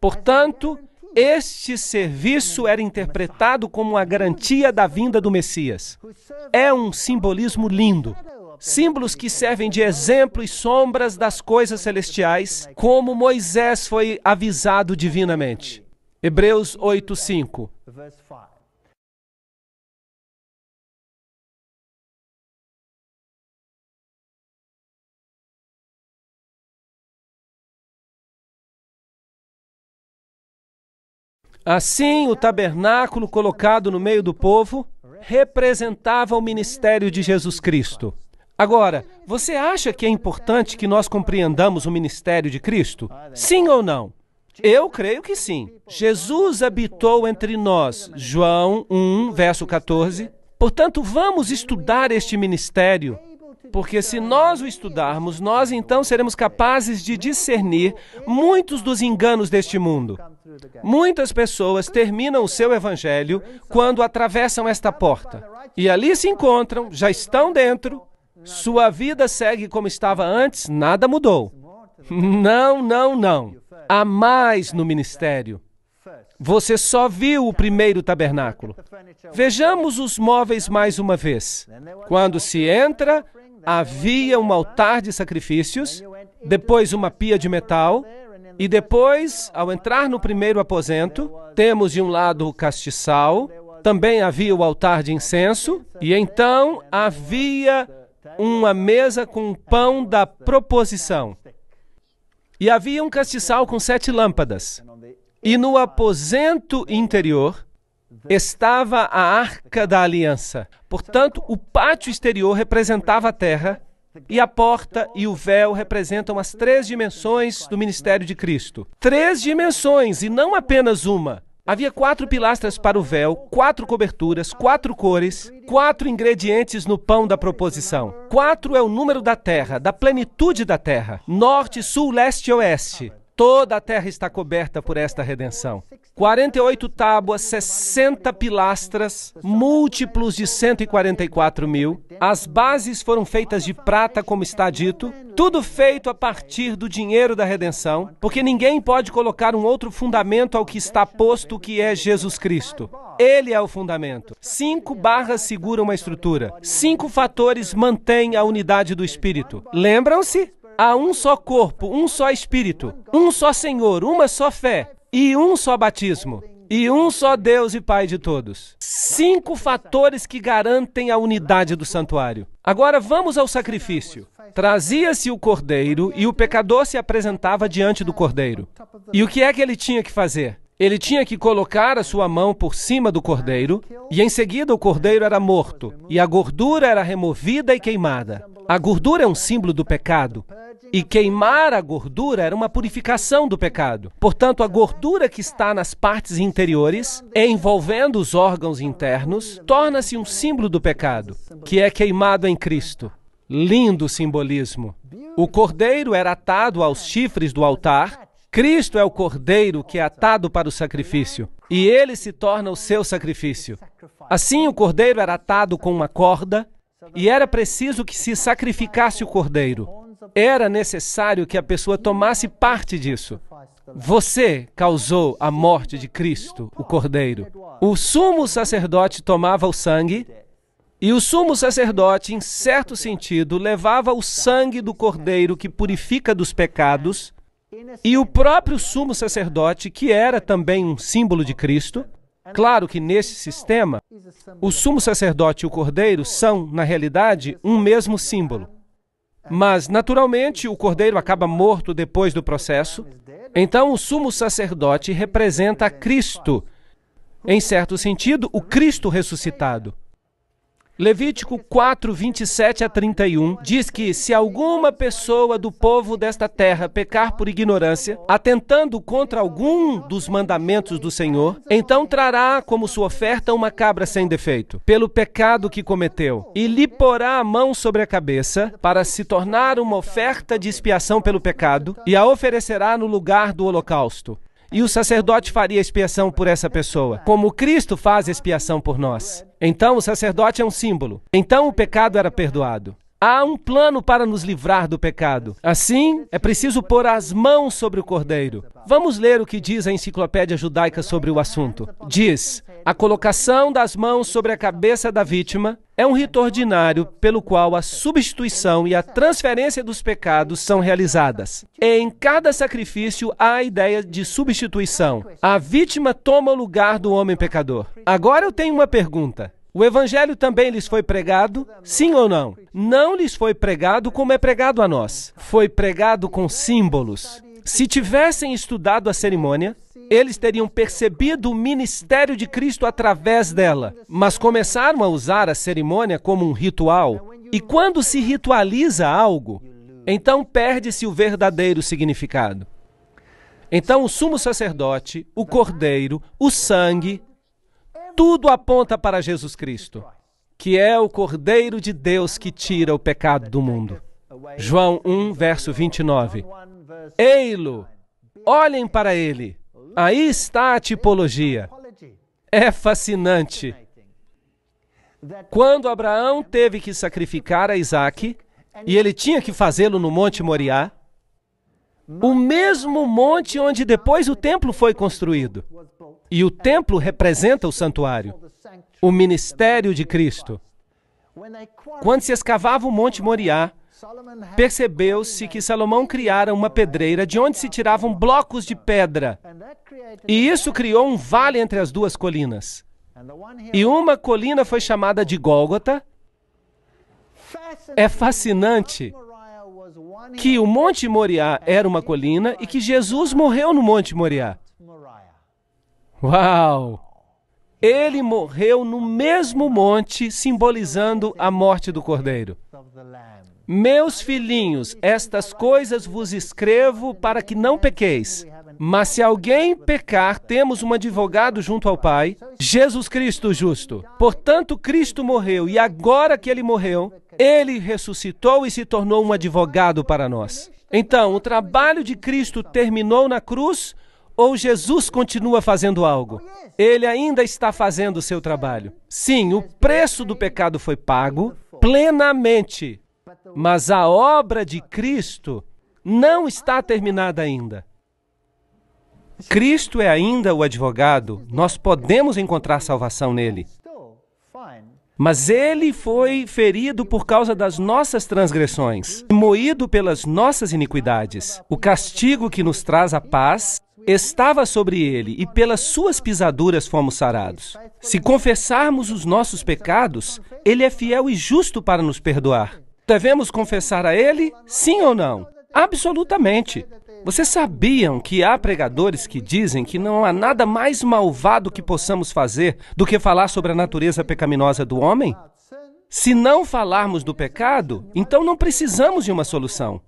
Portanto, este serviço era interpretado como a garantia da vinda do Messias. É um simbolismo lindo. Símbolos que servem de exemplo e sombras das coisas celestiais, como Moisés foi avisado divinamente. Hebreus 5. Assim, o tabernáculo colocado no meio do povo representava o ministério de Jesus Cristo. Agora, você acha que é importante que nós compreendamos o ministério de Cristo? Sim ou não? Eu creio que sim. Jesus habitou entre nós. João 1, verso 14. Portanto, vamos estudar este ministério, porque se nós o estudarmos, nós então seremos capazes de discernir muitos dos enganos deste mundo. Muitas pessoas terminam o seu evangelho quando atravessam esta porta e ali se encontram, já estão dentro, sua vida segue como estava antes, nada mudou. Não, não, não. Há mais no ministério. Você só viu o primeiro tabernáculo. Vejamos os móveis mais uma vez. Quando se entra, havia um altar de sacrifícios, depois uma pia de metal, e depois, ao entrar no primeiro aposento, temos de um lado o castiçal, também havia o altar de incenso, e então havia uma mesa com pão da proposição. E havia um castiçal com sete lâmpadas. E no aposento interior estava a arca da aliança. Portanto, o pátio exterior representava a terra e a porta e o véu representam as três dimensões do ministério de Cristo. Três dimensões e não apenas uma. Havia quatro pilastras para o véu, quatro coberturas, quatro cores, quatro ingredientes no pão da proposição. Quatro é o número da terra, da plenitude da terra: norte, sul, leste e oeste. Toda a terra está coberta por esta redenção. 48 tábuas, 60 pilastras, múltiplos de 144 mil. As bases foram feitas de prata, como está dito. Tudo feito a partir do dinheiro da redenção, porque ninguém pode colocar um outro fundamento ao que está posto, que é Jesus Cristo. Ele é o fundamento. Cinco barras seguram uma estrutura. Cinco fatores mantêm a unidade do Espírito. Lembram-se? Há um só corpo, um só Espírito, um só Senhor, uma só fé e um só batismo. E um só Deus e Pai de todos. Cinco fatores que garantem a unidade do santuário. Agora vamos ao sacrifício. Trazia-se o cordeiro e o pecador se apresentava diante do cordeiro. E o que é que ele tinha que fazer? Ele tinha que colocar a sua mão por cima do cordeiro, e em seguida o cordeiro era morto, e a gordura era removida e queimada. A gordura é um símbolo do pecado. E queimar a gordura era uma purificação do pecado. Portanto, a gordura que está nas partes interiores, envolvendo os órgãos internos, torna-se um símbolo do pecado, que é queimado em Cristo. Lindo simbolismo. O cordeiro era atado aos chifres do altar. Cristo é o cordeiro que é atado para o sacrifício, e ele se torna o seu sacrifício. Assim, o cordeiro era atado com uma corda, e era preciso que se sacrificasse o cordeiro era necessário que a pessoa tomasse parte disso. Você causou a morte de Cristo, o Cordeiro. O sumo sacerdote tomava o sangue e o sumo sacerdote, em certo sentido, levava o sangue do cordeiro que purifica dos pecados, e o próprio sumo sacerdote, que era também um símbolo de Cristo. Claro que nesse sistema, o sumo sacerdote e o cordeiro são, na realidade, um mesmo símbolo. Mas, naturalmente, o cordeiro acaba morto depois do processo. Então, o sumo sacerdote representa Cristo. Em certo sentido, o Cristo ressuscitado. Levítico 4, 27 a 31 diz que se alguma pessoa do povo desta terra pecar por ignorância, atentando contra algum dos mandamentos do Senhor, então trará como sua oferta uma cabra sem defeito, pelo pecado que cometeu, e lhe porá a mão sobre a cabeça para se tornar uma oferta de expiação pelo pecado, e a oferecerá no lugar do holocausto e o sacerdote faria expiação por essa pessoa, como Cristo faz expiação por nós. Então o sacerdote é um símbolo. Então o pecado era perdoado. Há um plano para nos livrar do pecado. Assim, é preciso pôr as mãos sobre o cordeiro. Vamos ler o que diz a enciclopédia judaica sobre o assunto. Diz: a colocação das mãos sobre a cabeça da vítima é um rito ordinário pelo qual a substituição e a transferência dos pecados são realizadas. Em cada sacrifício há a ideia de substituição. A vítima toma o lugar do homem pecador. Agora eu tenho uma pergunta. O Evangelho também lhes foi pregado, sim ou não? Não lhes foi pregado como é pregado a nós. Foi pregado com símbolos. Se tivessem estudado a cerimônia, eles teriam percebido o ministério de Cristo através dela, mas começaram a usar a cerimônia como um ritual. E quando se ritualiza algo, então perde-se o verdadeiro significado. Então, o sumo sacerdote, o cordeiro, o sangue, tudo aponta para Jesus Cristo, que é o Cordeiro de Deus que tira o pecado do mundo. João 1, verso 29. Ei-lo, olhem para ele. Aí está a tipologia. É fascinante. Quando Abraão teve que sacrificar a Isaac, e ele tinha que fazê-lo no Monte Moriá, o mesmo monte onde depois o templo foi construído. E o templo representa o santuário, o ministério de Cristo. Quando se escavava o Monte Moriá, percebeu-se que Salomão criara uma pedreira de onde se tiravam blocos de pedra. E isso criou um vale entre as duas colinas. E uma colina foi chamada de Gólgota. É fascinante que o Monte Moriá era uma colina e que Jesus morreu no Monte Moriá. Uau! Ele morreu no mesmo monte, simbolizando a morte do cordeiro. Meus filhinhos, estas coisas vos escrevo para que não pequeis. Mas se alguém pecar, temos um advogado junto ao Pai, Jesus Cristo justo. Portanto, Cristo morreu, e agora que ele morreu, ele ressuscitou e se tornou um advogado para nós. Então, o trabalho de Cristo terminou na cruz, ou Jesus continua fazendo algo? Ele ainda está fazendo o seu trabalho. Sim, o preço do pecado foi pago plenamente, mas a obra de Cristo não está terminada ainda. Cristo é ainda o advogado, nós podemos encontrar salvação nele. Mas ele foi ferido por causa das nossas transgressões, moído pelas nossas iniquidades. O castigo que nos traz a paz estava sobre ele, e pelas suas pisaduras fomos sarados. Se confessarmos os nossos pecados, ele é fiel e justo para nos perdoar. Devemos confessar a ele, sim ou não? Absolutamente. Vocês sabiam que há pregadores que dizem que não há nada mais malvado que possamos fazer do que falar sobre a natureza pecaminosa do homem? Se não falarmos do pecado, então não precisamos de uma solução.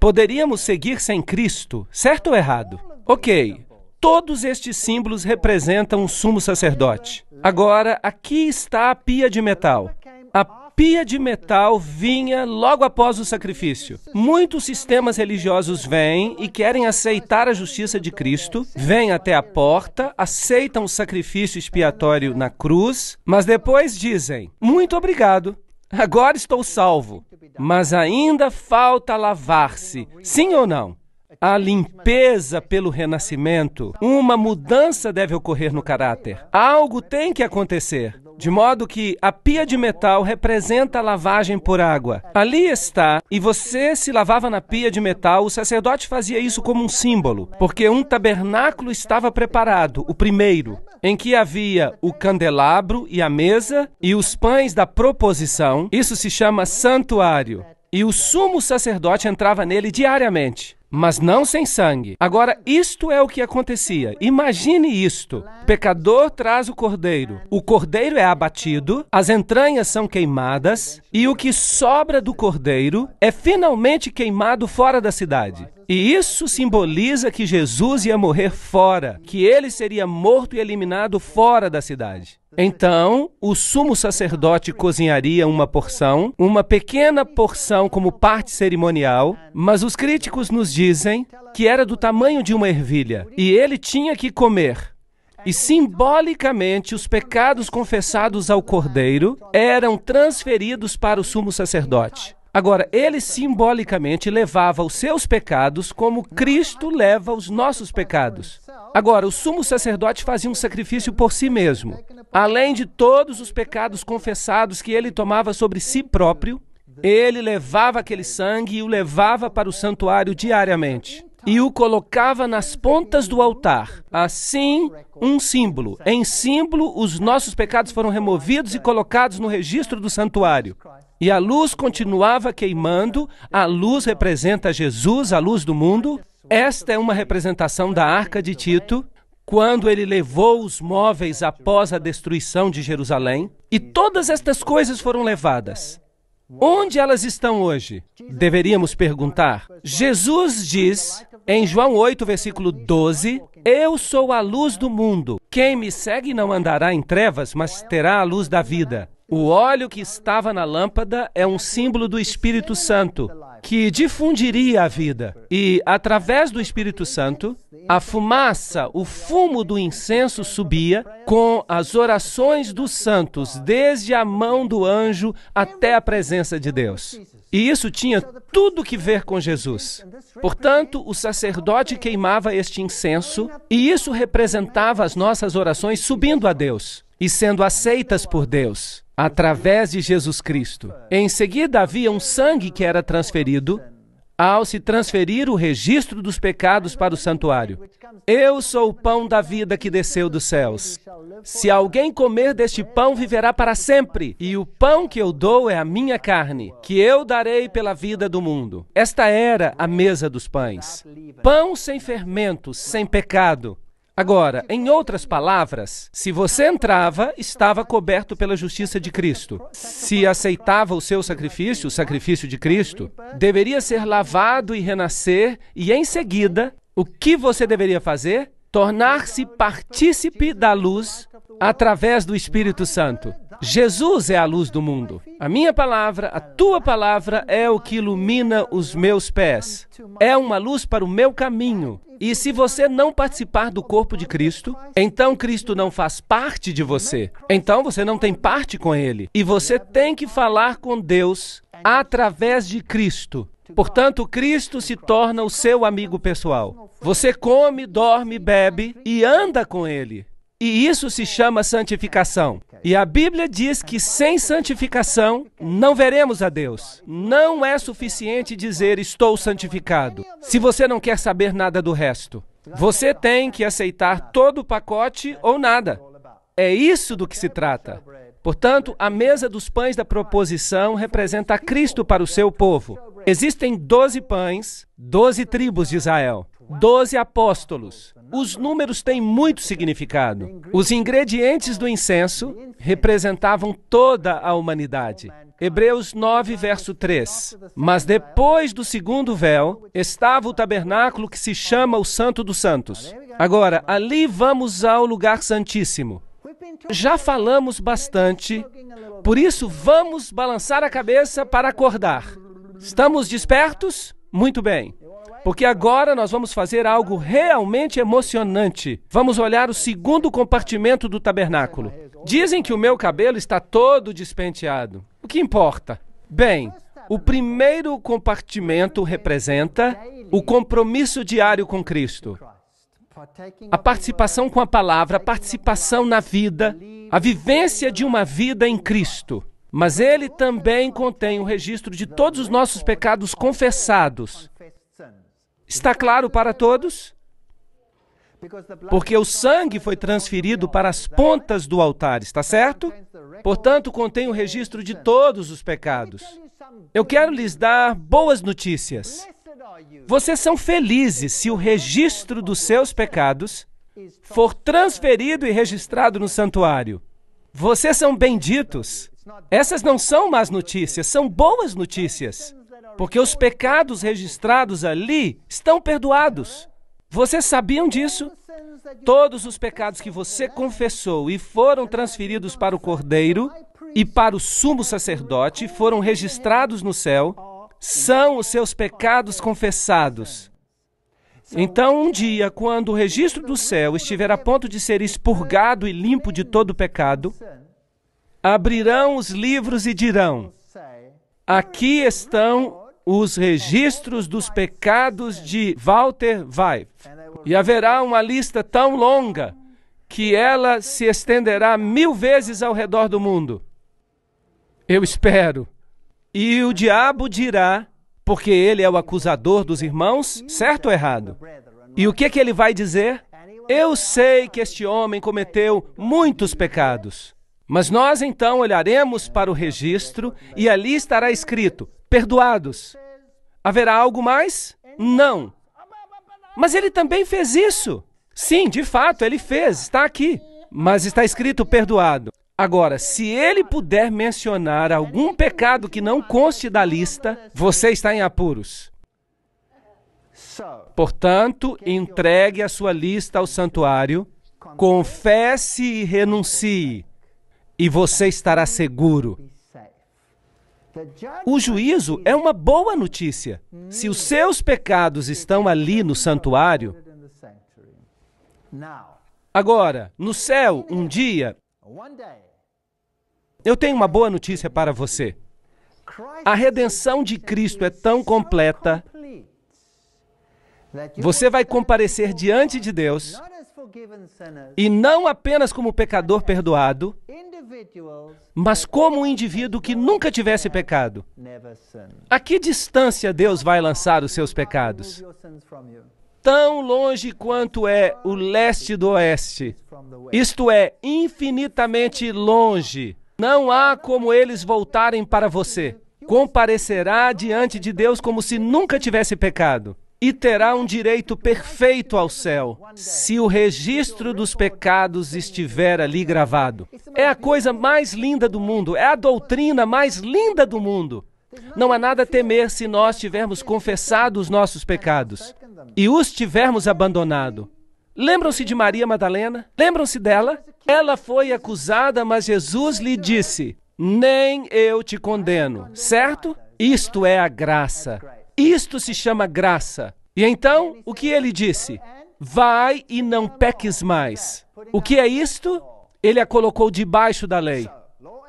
Poderíamos seguir sem Cristo, certo ou errado? Ok, todos estes símbolos representam um sumo sacerdote. Agora, aqui está a pia de metal. A pia de metal vinha logo após o sacrifício. Muitos sistemas religiosos vêm e querem aceitar a justiça de Cristo, vêm até a porta, aceitam o sacrifício expiatório na cruz, mas depois dizem: Muito obrigado, agora estou salvo. Mas ainda falta lavar-se, sim ou não? a limpeza pelo renascimento, uma mudança deve ocorrer no caráter. Algo tem que acontecer. De modo que a pia de metal representa a lavagem por água. Ali está, e você se lavava na pia de metal, o sacerdote fazia isso como um símbolo, porque um tabernáculo estava preparado, o primeiro, em que havia o candelabro e a mesa e os pães da proposição. Isso se chama santuário. E o sumo sacerdote entrava nele diariamente mas não sem sangue. Agora, isto é o que acontecia. Imagine isto: o pecador traz o cordeiro, o cordeiro é abatido, as entranhas são queimadas, e o que sobra do cordeiro é finalmente queimado fora da cidade. E isso simboliza que Jesus ia morrer fora, que ele seria morto e eliminado fora da cidade. Então, o sumo sacerdote cozinharia uma porção, uma pequena porção como parte cerimonial, mas os críticos nos dizem que era do tamanho de uma ervilha e ele tinha que comer. E simbolicamente, os pecados confessados ao cordeiro eram transferidos para o sumo sacerdote. Agora, ele simbolicamente levava os seus pecados como Cristo leva os nossos pecados. Agora, o sumo sacerdote fazia um sacrifício por si mesmo, Além de todos os pecados confessados que ele tomava sobre si próprio, ele levava aquele sangue e o levava para o santuário diariamente e o colocava nas pontas do altar. Assim, um símbolo. Em símbolo, os nossos pecados foram removidos e colocados no registro do santuário. E a luz continuava queimando, a luz representa Jesus, a luz do mundo. Esta é uma representação da arca de Tito, quando ele levou os móveis após a destruição de Jerusalém, e todas estas coisas foram levadas. Onde elas estão hoje? Deveríamos perguntar. Jesus diz em João 8, versículo 12: Eu sou a luz do mundo. Quem me segue não andará em trevas, mas terá a luz da vida. O óleo que estava na lâmpada é um símbolo do Espírito Santo, que difundiria a vida. E, através do Espírito Santo, a fumaça, o fumo do incenso subia com as orações dos santos, desde a mão do anjo até a presença de Deus. E isso tinha tudo que ver com Jesus. Portanto, o sacerdote queimava este incenso, e isso representava as nossas orações subindo a Deus e sendo aceitas por Deus através de Jesus Cristo. Em seguida, havia um sangue que era transferido ao se transferir o registro dos pecados para o santuário. Eu sou o pão da vida que desceu dos céus. Se alguém comer deste pão, viverá para sempre. E o pão que eu dou é a minha carne, que eu darei pela vida do mundo. Esta era a mesa dos pães. Pão sem fermento, sem pecado. Agora, em outras palavras, se você entrava, estava coberto pela justiça de Cristo. Se aceitava o seu sacrifício, o sacrifício de Cristo, deveria ser lavado e renascer, e em seguida, o que você deveria fazer? tornar-se partícipe da luz através do Espírito Santo. Jesus é a luz do mundo. A minha palavra, a tua palavra é o que ilumina os meus pés. É uma luz para o meu caminho. E se você não participar do corpo de Cristo, então Cristo não faz parte de você. Então você não tem parte com ele. E você tem que falar com Deus através de Cristo. Portanto, Cristo se torna o seu amigo pessoal. Você come, dorme, bebe e anda com ele. E isso se chama santificação. E a Bíblia diz que sem santificação não veremos a Deus. Não é suficiente dizer estou santificado, se você não quer saber nada do resto. Você tem que aceitar todo o pacote ou nada. É isso do que se trata. Portanto, a mesa dos pães da proposição representa Cristo para o seu povo. Existem doze pães, doze tribos de Israel, doze apóstolos. Os números têm muito significado. Os ingredientes do incenso representavam toda a humanidade. Hebreus 9, verso 3. Mas depois do segundo véu estava o tabernáculo que se chama o Santo dos Santos. Agora, ali vamos ao lugar santíssimo já falamos bastante, por isso vamos balançar a cabeça para acordar. Estamos despertos? Muito bem. Porque agora nós vamos fazer algo realmente emocionante. Vamos olhar o segundo compartimento do tabernáculo. Dizem que o meu cabelo está todo despenteado. O que importa? Bem, o primeiro compartimento representa o compromisso diário com Cristo. A participação com a palavra, a participação na vida, a vivência de uma vida em Cristo. Mas ele também contém o registro de todos os nossos pecados confessados. Está claro para todos? Porque o sangue foi transferido para as pontas do altar, está certo? Portanto, contém o registro de todos os pecados. Eu quero lhes dar boas notícias. Vocês são felizes se o registro dos seus pecados for transferido e registrado no santuário. Vocês são benditos. Essas não são más notícias, são boas notícias. Porque os pecados registrados ali estão perdoados. Vocês sabiam disso? Todos os pecados que você confessou e foram transferidos para o Cordeiro e para o sumo sacerdote foram registrados no céu são os seus pecados confessados. Então, um dia, quando o registro do céu estiver a ponto de ser expurgado e limpo de todo pecado, abrirão os livros e dirão: Aqui estão os registros dos pecados de Walter Weiff. E haverá uma lista tão longa que ela se estenderá mil vezes ao redor do mundo. Eu espero. E o diabo dirá, porque ele é o acusador dos irmãos, certo ou errado? E o que, é que ele vai dizer? Eu sei que este homem cometeu muitos pecados. Mas nós então olharemos para o registro e ali estará escrito: perdoados. Haverá algo mais? Não. Mas ele também fez isso. Sim, de fato, ele fez, está aqui. Mas está escrito perdoado. Agora, se ele puder mencionar algum pecado que não conste da lista, você está em apuros. Portanto, entregue a sua lista ao santuário, confesse e renuncie, e você estará seguro. O juízo é uma boa notícia. Se os seus pecados estão ali no santuário, agora, no céu, um dia, eu tenho uma boa notícia para você. A redenção de Cristo é tão completa. Você vai comparecer diante de Deus e não apenas como pecador perdoado, mas como um indivíduo que nunca tivesse pecado. A que distância Deus vai lançar os seus pecados? Tão longe quanto é o leste do oeste, isto é, infinitamente longe. Não há como eles voltarem para você. Comparecerá diante de Deus como se nunca tivesse pecado e terá um direito perfeito ao céu, se o registro dos pecados estiver ali gravado. É a coisa mais linda do mundo, é a doutrina mais linda do mundo. Não há nada a temer se nós tivermos confessado os nossos pecados e os tivermos abandonado. Lembram-se de Maria Madalena? Lembram-se dela? Ela foi acusada, mas Jesus lhe disse: Nem eu te condeno, certo? Isto é a graça. Isto se chama graça. E então, o que ele disse? Vai e não peques mais. O que é isto? Ele a colocou debaixo da lei.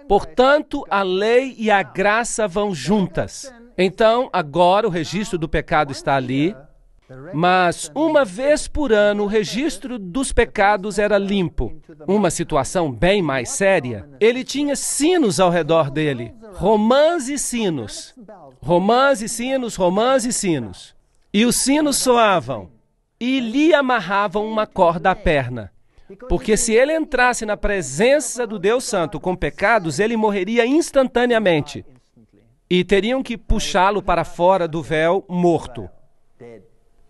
Portanto, a lei e a graça vão juntas. Então, agora o registro do pecado está ali, mas uma vez por ano o registro dos pecados era limpo. Uma situação bem mais séria. Ele tinha sinos ao redor dele, romãs e sinos. Romãs e sinos, romãs e sinos. E os sinos soavam e lhe amarravam uma corda à perna. Porque se ele entrasse na presença do Deus Santo com pecados, ele morreria instantaneamente. E teriam que puxá-lo para fora do véu morto.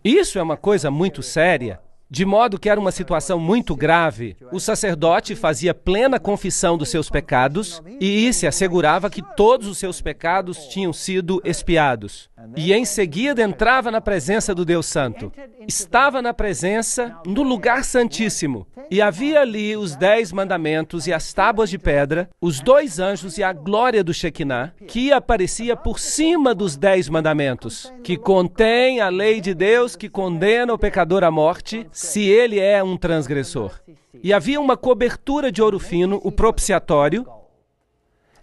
Isso é uma coisa muito séria. De modo que era uma situação muito grave. O sacerdote fazia plena confissão dos seus pecados e se assegurava que todos os seus pecados tinham sido expiados. E em seguida entrava na presença do Deus Santo. Estava na presença, no lugar santíssimo. E havia ali os dez mandamentos e as tábuas de pedra, os dois anjos e a glória do Shekinah, que aparecia por cima dos dez mandamentos, que contém a lei de Deus que condena o pecador à morte se ele é um transgressor. E havia uma cobertura de ouro fino, o propiciatório,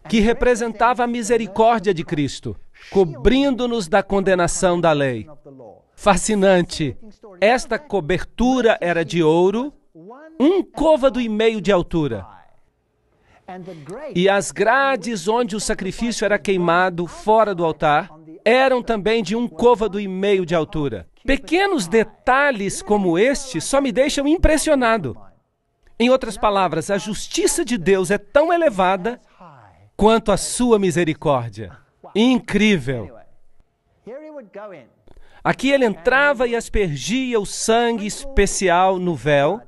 que representava a misericórdia de Cristo, cobrindo-nos da condenação da lei. Fascinante! Esta cobertura era de ouro, um côvado e meio de altura. E as grades onde o sacrifício era queimado fora do altar eram também de um côvado e meio de altura. Pequenos detalhes como este só me deixam impressionado. Em outras palavras, a justiça de Deus é tão elevada quanto a sua misericórdia. Incrível! Aqui ele entrava e aspergia o sangue especial no véu,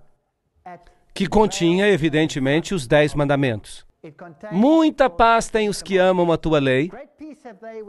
que continha, evidentemente, os Dez Mandamentos. Muita paz tem os que amam a tua lei,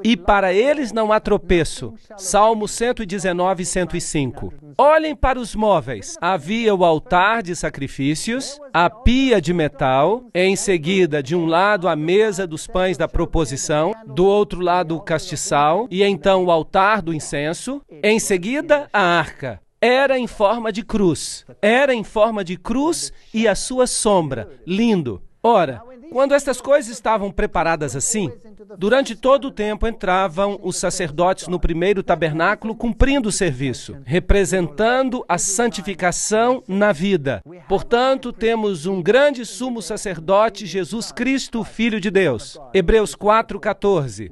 e para eles não há tropeço. Salmo 119, 105. Olhem para os móveis. Havia o altar de sacrifícios, a pia de metal, em seguida, de um lado, a mesa dos pães da proposição, do outro lado, o castiçal, e então o altar do incenso, em seguida, a arca era em forma de cruz. Era em forma de cruz e a sua sombra. Lindo. Ora, quando estas coisas estavam preparadas assim, durante todo o tempo entravam os sacerdotes no primeiro tabernáculo cumprindo o serviço, representando a santificação na vida. Portanto, temos um grande sumo sacerdote, Jesus Cristo, Filho de Deus. Hebreus 4,14.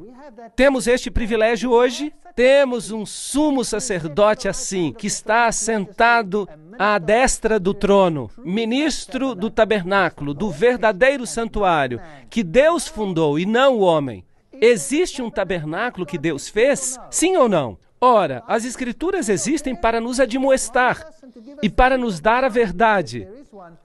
Temos este privilégio hoje, temos um sumo sacerdote assim, que está sentado à destra do trono, ministro do tabernáculo, do verdadeiro santuário, que Deus fundou e não o homem. Existe um tabernáculo que Deus fez? Sim ou não? Ora, as Escrituras existem para nos admoestar e para nos dar a verdade.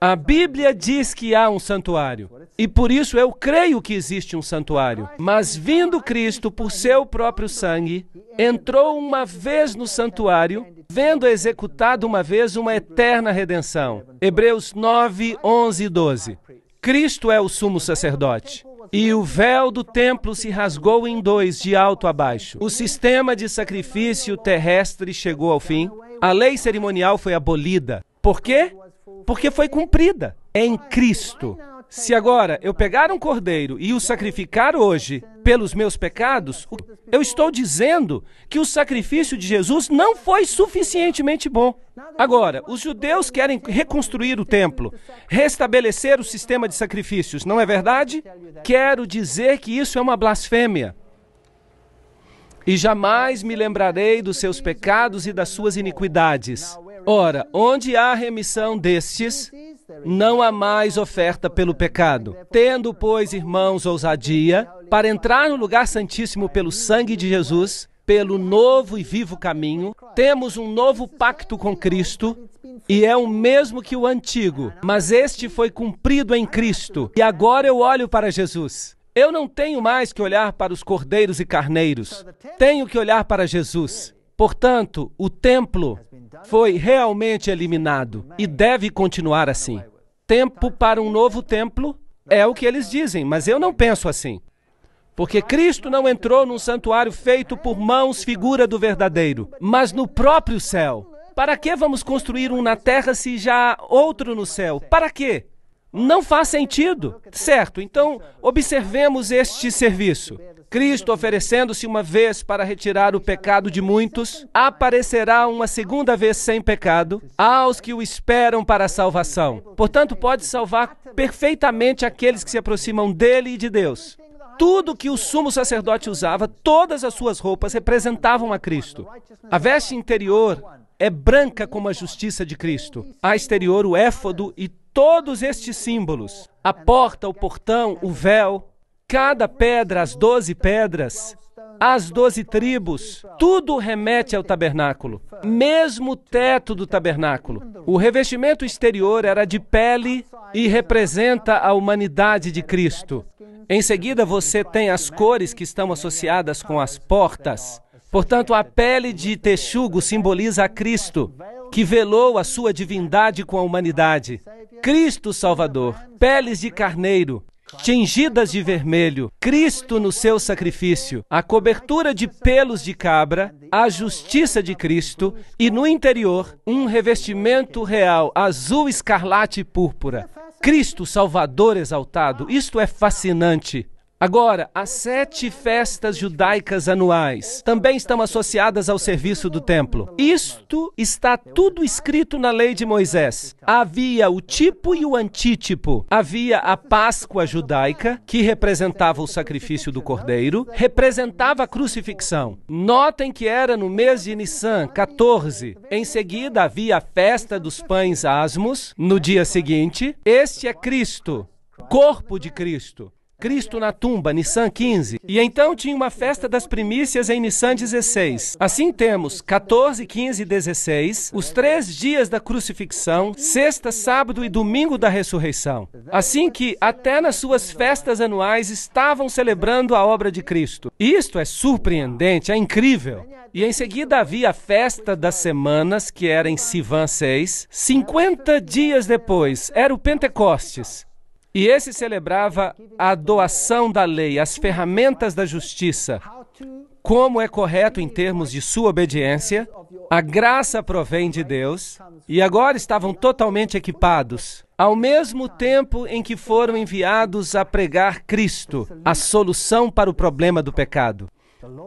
A Bíblia diz que há um santuário, e por isso eu creio que existe um santuário. Mas vindo Cristo por seu próprio sangue, entrou uma vez no santuário, vendo executado uma vez uma eterna redenção. Hebreus 9, 11 e 12. Cristo é o sumo sacerdote. E o véu do templo se rasgou em dois, de alto a baixo. O sistema de sacrifício terrestre chegou ao fim. A lei cerimonial foi abolida. Por quê? Porque foi cumprida É em Cristo. Se agora eu pegar um cordeiro e o sacrificar hoje pelos meus pecados, eu estou dizendo que o sacrifício de Jesus não foi suficientemente bom. Agora, os judeus querem reconstruir o templo, restabelecer o sistema de sacrifícios, não é verdade? Quero dizer que isso é uma blasfêmia. E jamais me lembrarei dos seus pecados e das suas iniquidades. Ora, onde há remissão destes, não há mais oferta pelo pecado. Tendo, pois, irmãos, ousadia para entrar no lugar santíssimo pelo sangue de Jesus, pelo novo e vivo caminho, temos um novo pacto com Cristo e é o mesmo que o antigo, mas este foi cumprido em Cristo. E agora eu olho para Jesus. Eu não tenho mais que olhar para os cordeiros e carneiros, tenho que olhar para Jesus. Portanto, o templo foi realmente eliminado e deve continuar assim. Tempo para um novo templo é o que eles dizem, mas eu não penso assim. Porque Cristo não entrou num santuário feito por mãos, figura do verdadeiro, mas no próprio céu. Para que vamos construir um na terra se já há outro no céu? Para quê? não faz sentido, certo? Então, observemos este serviço. Cristo oferecendo-se uma vez para retirar o pecado de muitos, aparecerá uma segunda vez sem pecado aos que o esperam para a salvação. Portanto, pode salvar perfeitamente aqueles que se aproximam dele e de Deus. Tudo que o sumo sacerdote usava, todas as suas roupas representavam a Cristo. A veste interior é branca como a justiça de Cristo, a exterior, o éfodo e todos estes símbolos, a porta, o portão, o véu, cada pedra, as doze pedras, as doze tribos, tudo remete ao tabernáculo, mesmo o teto do tabernáculo. O revestimento exterior era de pele e representa a humanidade de Cristo. Em seguida, você tem as cores que estão associadas com as portas. Portanto, a pele de texugo simboliza a Cristo, que velou a sua divindade com a humanidade. Cristo Salvador, peles de carneiro, tingidas de vermelho, Cristo no seu sacrifício, a cobertura de pelos de cabra, a justiça de Cristo e no interior um revestimento real, azul, escarlate e púrpura. Cristo Salvador exaltado, isto é fascinante. Agora, as sete festas judaicas anuais também estão associadas ao serviço do templo. Isto está tudo escrito na lei de Moisés. Havia o tipo e o antítipo. Havia a Páscoa judaica, que representava o sacrifício do cordeiro, representava a crucifixão. Notem que era no mês de Nissan, 14. Em seguida, havia a festa dos pães asmos, no dia seguinte. Este é Cristo, corpo de Cristo. Cristo na tumba, Nissan 15. E então tinha uma festa das primícias em Nissan 16. Assim temos 14, 15 e 16, os três dias da crucifixão, sexta, sábado e domingo da ressurreição. Assim que, até nas suas festas anuais, estavam celebrando a obra de Cristo. Isto é surpreendente, é incrível. E em seguida havia a festa das semanas, que era em Sivan 6. 50 dias depois, era o Pentecostes. E esse celebrava a doação da lei, as ferramentas da justiça. Como é correto em termos de sua obediência, a graça provém de Deus, e agora estavam totalmente equipados, ao mesmo tempo em que foram enviados a pregar Cristo, a solução para o problema do pecado.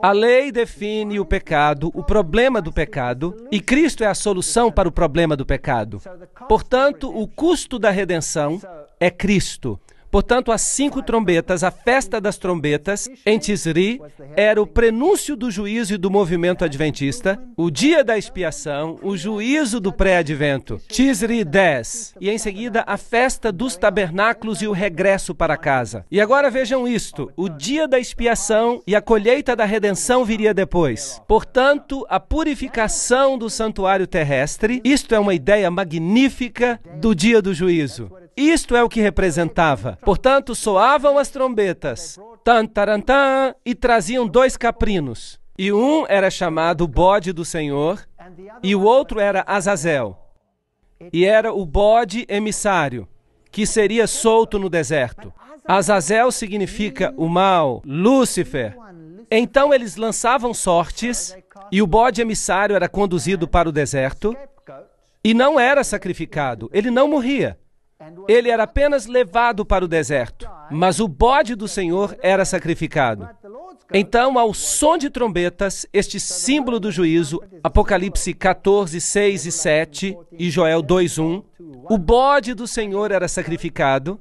A lei define o pecado, o problema do pecado, e Cristo é a solução para o problema do pecado. Portanto, o custo da redenção é Cristo. Portanto, as cinco trombetas, a festa das trombetas, em Tisri, era o prenúncio do juízo e do movimento adventista, o dia da expiação, o juízo do pré-advento, Tisri 10, e em seguida a festa dos tabernáculos e o regresso para casa. E agora vejam isto, o dia da expiação e a colheita da redenção viria depois. Portanto, a purificação do santuário terrestre, isto é uma ideia magnífica do dia do juízo. Isto é o que representava. Portanto, soavam as trombetas, tan, e traziam dois caprinos. E um era chamado bode do Senhor, e o outro era Azazel. E era o bode emissário, que seria solto no deserto. Azazel significa o mal, Lúcifer. Então eles lançavam sortes, e o bode emissário era conduzido para o deserto, e não era sacrificado, ele não morria. Ele era apenas levado para o deserto, mas o bode do Senhor era sacrificado. Então, ao som de trombetas, este símbolo do juízo, Apocalipse 14, 6 e 7 e Joel 2, 1, o bode do Senhor era sacrificado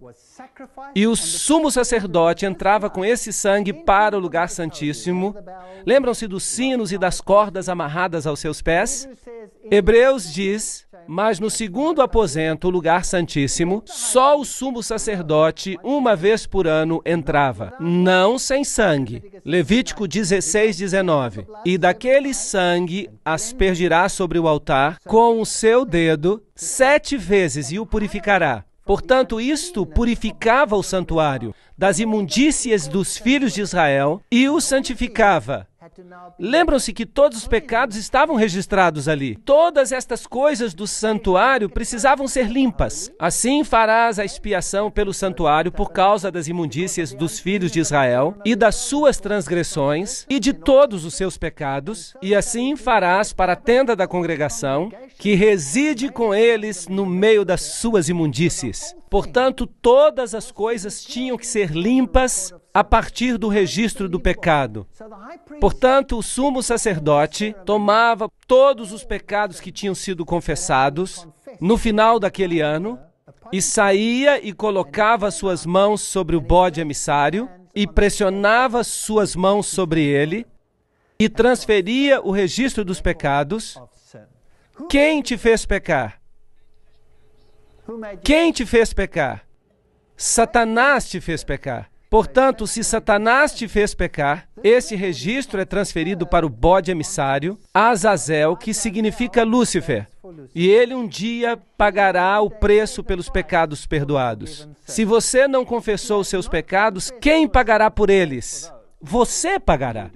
e o sumo sacerdote entrava com esse sangue para o lugar santíssimo. Lembram-se dos sinos e das cordas amarradas aos seus pés? Hebreus diz mas no segundo aposento, o lugar santíssimo, só o sumo sacerdote, uma vez por ano, entrava, não sem sangue. Levítico 16, 19. E daquele sangue aspergirá sobre o altar com o seu dedo sete vezes e o purificará. Portanto, isto purificava o santuário das imundícies dos filhos de Israel e o santificava. Lembram-se que todos os pecados estavam registrados ali. Todas estas coisas do santuário precisavam ser limpas. Assim farás a expiação pelo santuário por causa das imundícias dos filhos de Israel e das suas transgressões e de todos os seus pecados, e assim farás para a tenda da congregação, que reside com eles no meio das suas imundícies. Portanto, todas as coisas tinham que ser limpas a partir do registro do pecado. Portanto, o sumo sacerdote tomava todos os pecados que tinham sido confessados no final daquele ano e saía e colocava suas mãos sobre o bode emissário e pressionava suas mãos sobre ele e transferia o registro dos pecados. Quem te fez pecar? Quem te fez pecar? Satanás te fez pecar. Portanto, se Satanás te fez pecar, esse registro é transferido para o bode emissário, Azazel, que significa Lúcifer. E ele um dia pagará o preço pelos pecados perdoados. Se você não confessou os seus pecados, quem pagará por eles? Você pagará.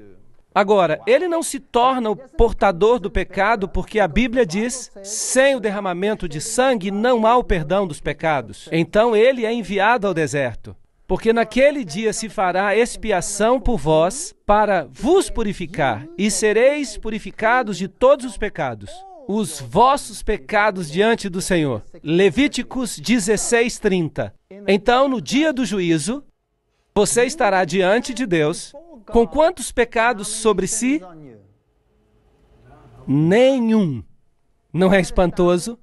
Agora, ele não se torna o portador do pecado porque a Bíblia diz: sem o derramamento de sangue não há o perdão dos pecados. Então ele é enviado ao deserto. Porque naquele dia se fará expiação por vós para vos purificar, e sereis purificados de todos os pecados, os vossos pecados diante do Senhor. Levíticos 16:30. Então, no dia do juízo, você estará diante de Deus com quantos pecados sobre si? Nenhum. Não é espantoso?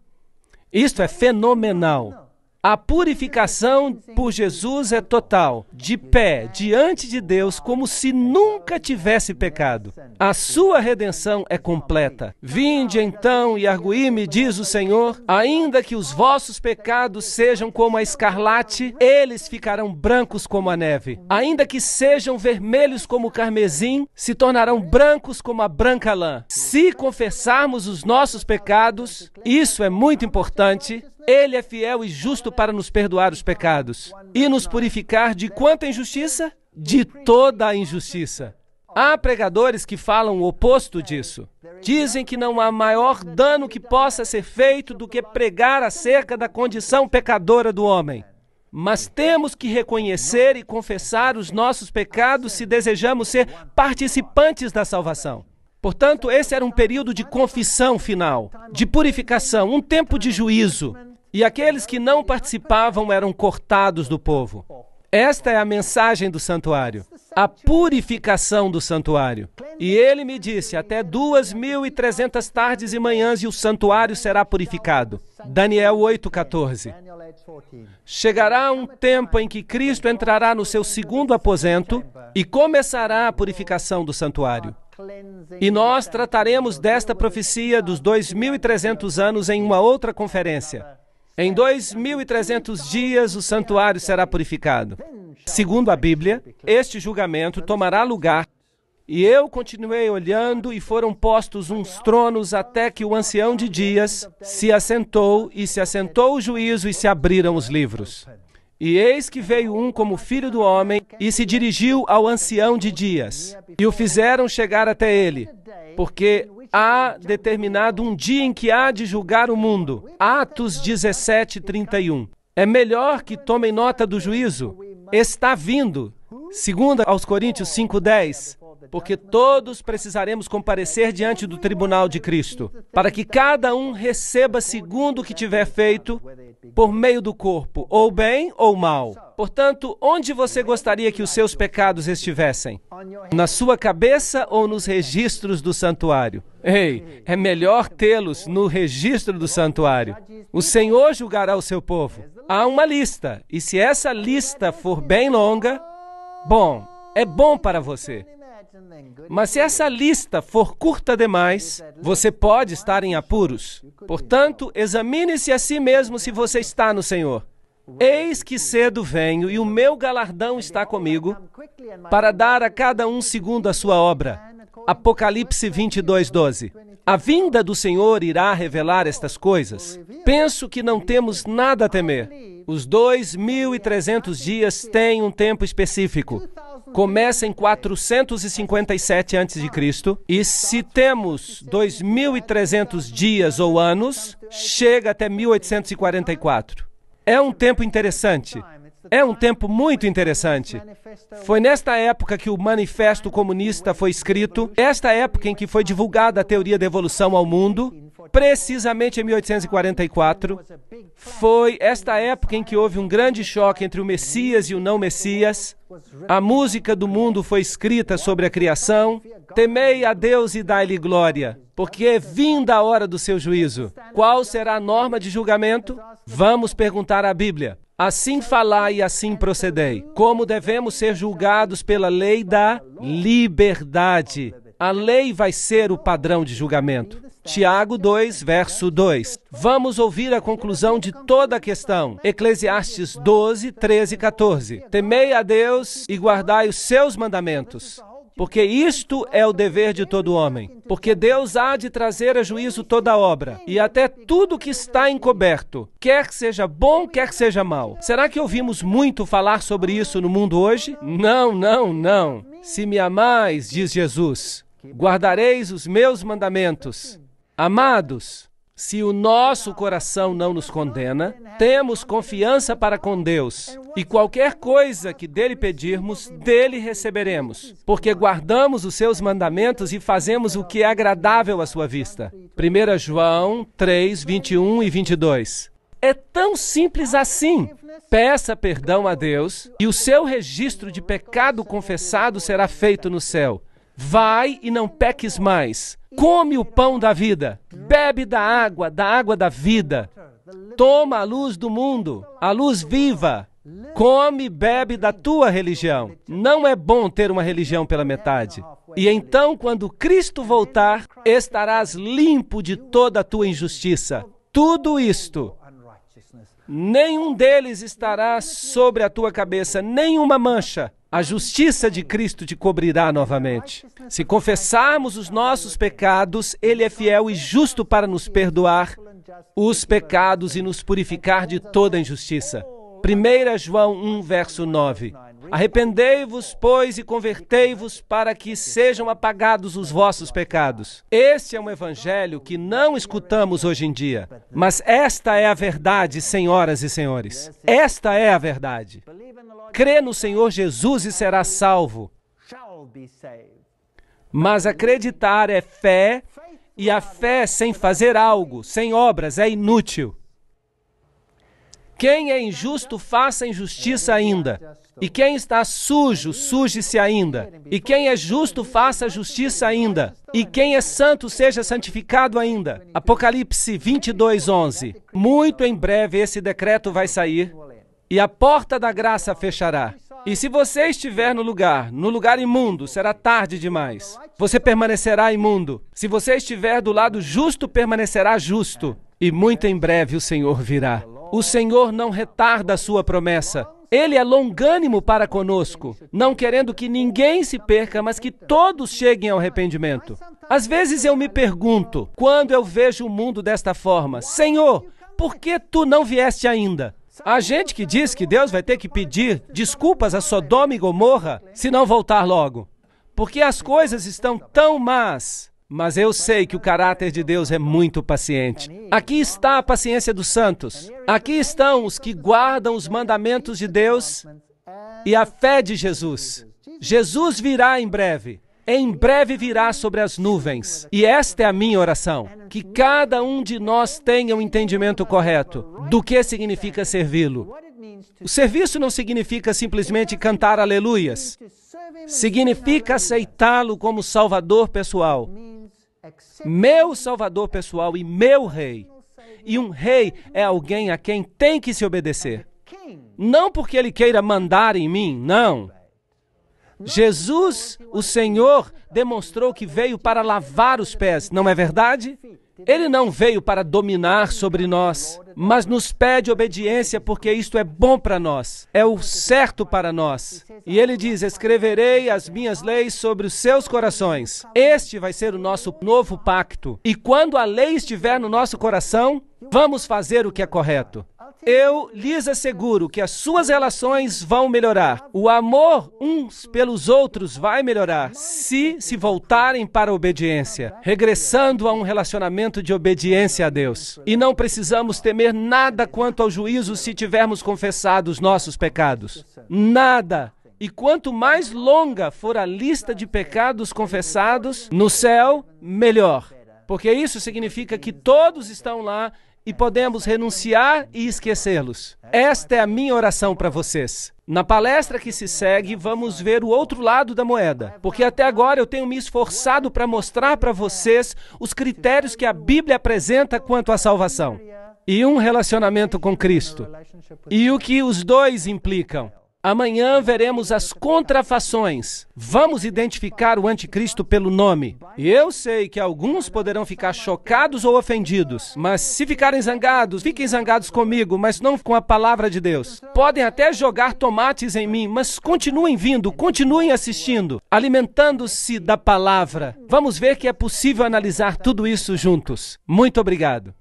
Isto é fenomenal. A purificação por Jesus é total, de pé, diante de Deus, como se nunca tivesse pecado. A sua redenção é completa. Vinde então e arguí-me, diz o Senhor, ainda que os vossos pecados sejam como a escarlate, eles ficarão brancos como a neve. Ainda que sejam vermelhos como o carmesim, se tornarão brancos como a branca lã. Se confessarmos os nossos pecados, isso é muito importante, ele é fiel e justo para nos perdoar os pecados e nos purificar de quanta injustiça? De toda a injustiça. Há pregadores que falam o oposto disso. Dizem que não há maior dano que possa ser feito do que pregar acerca da condição pecadora do homem. Mas temos que reconhecer e confessar os nossos pecados se desejamos ser participantes da salvação. Portanto, esse era um período de confissão final, de purificação, um tempo de juízo, e aqueles que não participavam eram cortados do povo. Esta é a mensagem do santuário, a purificação do santuário. E ele me disse: até 2.300 tardes e manhãs e o santuário será purificado. Daniel 8,14. Chegará um tempo em que Cristo entrará no seu segundo aposento e começará a purificação do santuário. E nós trataremos desta profecia dos 2.300 anos em uma outra conferência. Em 2.300 dias o santuário será purificado. Segundo a Bíblia, este julgamento tomará lugar. E eu continuei olhando, e foram postos uns tronos até que o ancião de dias se assentou, e se assentou o juízo, e se abriram os livros. E eis que veio um como filho do homem e se dirigiu ao ancião de dias, e o fizeram chegar até ele, porque há determinado um dia em que há de julgar o mundo. Atos 17, 31. É melhor que tomem nota do juízo. Está vindo. Segunda aos Coríntios 5:10 porque todos precisaremos comparecer diante do tribunal de Cristo, para que cada um receba segundo o que tiver feito por meio do corpo, ou bem ou mal. Portanto, onde você gostaria que os seus pecados estivessem? Na sua cabeça ou nos registros do santuário? Ei, é melhor tê-los no registro do santuário. O Senhor julgará o seu povo. Há uma lista, e se essa lista for bem longa, bom, é bom para você. Mas se essa lista for curta demais, você pode estar em apuros. Portanto, examine-se a si mesmo se você está no Senhor. Eis que cedo venho e o meu galardão está comigo para dar a cada um segundo a sua obra. Apocalipse 22, 12. A vinda do Senhor irá revelar estas coisas. Penso que não temos nada a temer. Os 2.300 dias têm um tempo específico começa em 457 a.C. e se temos 2.300 dias ou anos, chega até 1844. É um tempo interessante. É um tempo muito interessante. Foi nesta época que o Manifesto Comunista foi escrito, esta época em que foi divulgada a teoria da evolução ao mundo, precisamente em 1844, foi esta época em que houve um grande choque entre o Messias e o não Messias. A música do mundo foi escrita sobre a criação. Temei a Deus e dai-lhe glória, porque é vinda a hora do seu juízo. Qual será a norma de julgamento? Vamos perguntar à Bíblia. Assim falai e assim procedei. Como devemos ser julgados pela lei da liberdade a lei vai ser o padrão de julgamento. Tiago 2, verso 2. Vamos ouvir a conclusão de toda a questão. Eclesiastes 12, 13 e 14. Temei a Deus e guardai os seus mandamentos. Porque isto é o dever de todo homem. Porque Deus há de trazer a juízo toda obra, e até tudo que está encoberto, quer seja bom, quer seja mal. Será que ouvimos muito falar sobre isso no mundo hoje? Não, não, não. Se me amais, diz Jesus, guardareis os meus mandamentos. Amados, se o nosso coração não nos condena, temos confiança para com Deus, e qualquer coisa que dele pedirmos, dele receberemos, porque guardamos os seus mandamentos e fazemos o que é agradável à sua vista. 1 João 3, 21 e 22. É tão simples assim. Peça perdão a Deus e o seu registro de pecado confessado será feito no céu. Vai e não peques mais. Come o pão da vida. Bebe da água, da água da vida. Toma a luz do mundo, a luz viva. Come e bebe da tua religião. Não é bom ter uma religião pela metade. E então, quando Cristo voltar, estarás limpo de toda a tua injustiça. Tudo isto, nenhum deles estará sobre a tua cabeça, nenhuma mancha a justiça de Cristo te cobrirá novamente. Se confessarmos os nossos pecados, Ele é fiel e justo para nos perdoar os pecados e nos purificar de toda injustiça. 1 João 1, verso 9. Arrependei-vos, pois, e convertei-vos para que sejam apagados os vossos pecados. Este é um evangelho que não escutamos hoje em dia, mas esta é a verdade, senhoras e senhores. Esta é a verdade. Crê no Senhor Jesus e será salvo. Mas acreditar é fé, e a fé sem fazer algo, sem obras, é inútil. Quem é injusto, faça injustiça ainda. E quem está sujo, suje-se ainda. E quem é justo, faça justiça ainda. E quem é santo, seja santificado ainda. Apocalipse 22, 11. Muito em breve esse decreto vai sair e a porta da graça fechará. E se você estiver no lugar, no lugar imundo, será tarde demais. Você permanecerá imundo. Se você estiver do lado justo, permanecerá justo. E muito em breve o Senhor virá. O Senhor não retarda a sua promessa. Ele é longânimo para conosco, não querendo que ninguém se perca, mas que todos cheguem ao arrependimento. Às vezes eu me pergunto, quando eu vejo o mundo desta forma, Senhor, por que tu não vieste ainda? Há gente que diz que Deus vai ter que pedir desculpas a Sodoma e Gomorra se não voltar logo. Porque as coisas estão tão más mas eu sei que o caráter de Deus é muito paciente. Aqui está a paciência dos santos. Aqui estão os que guardam os mandamentos de Deus e a fé de Jesus. Jesus virá em breve. Em breve virá sobre as nuvens. E esta é a minha oração: que cada um de nós tenha um entendimento correto do que significa servi-lo. O serviço não significa simplesmente cantar aleluias, significa aceitá-lo como Salvador pessoal meu Salvador pessoal e meu Rei. E um rei é alguém a quem tem que se obedecer. Não porque ele queira mandar em mim, não. Jesus, o Senhor, demonstrou que veio para lavar os pés, não é verdade? Ele não veio para dominar sobre nós, mas nos pede obediência porque isto é bom para nós, é o certo para nós. E ele diz: Escreverei as minhas leis sobre os seus corações. Este vai ser o nosso novo pacto. E quando a lei estiver no nosso coração, vamos fazer o que é correto. Eu lhes asseguro que as suas relações vão melhorar. O amor uns pelos outros vai melhorar se se voltarem para a obediência, regressando a um relacionamento de obediência a Deus. E não precisamos temer nada quanto ao juízo se tivermos confessado os nossos pecados. Nada. E quanto mais longa for a lista de pecados confessados no céu, melhor. Porque isso significa que todos estão lá e podemos renunciar e esquecê-los. Esta é a minha oração para vocês. Na palestra que se segue, vamos ver o outro lado da moeda, porque até agora eu tenho me esforçado para mostrar para vocês os critérios que a Bíblia apresenta quanto à salvação e um relacionamento com Cristo e o que os dois implicam. Amanhã veremos as contrafações. Vamos identificar o anticristo pelo nome. Eu sei que alguns poderão ficar chocados ou ofendidos, mas se ficarem zangados, fiquem zangados comigo, mas não com a palavra de Deus. Podem até jogar tomates em mim, mas continuem vindo, continuem assistindo, alimentando-se da palavra. Vamos ver que é possível analisar tudo isso juntos. Muito obrigado.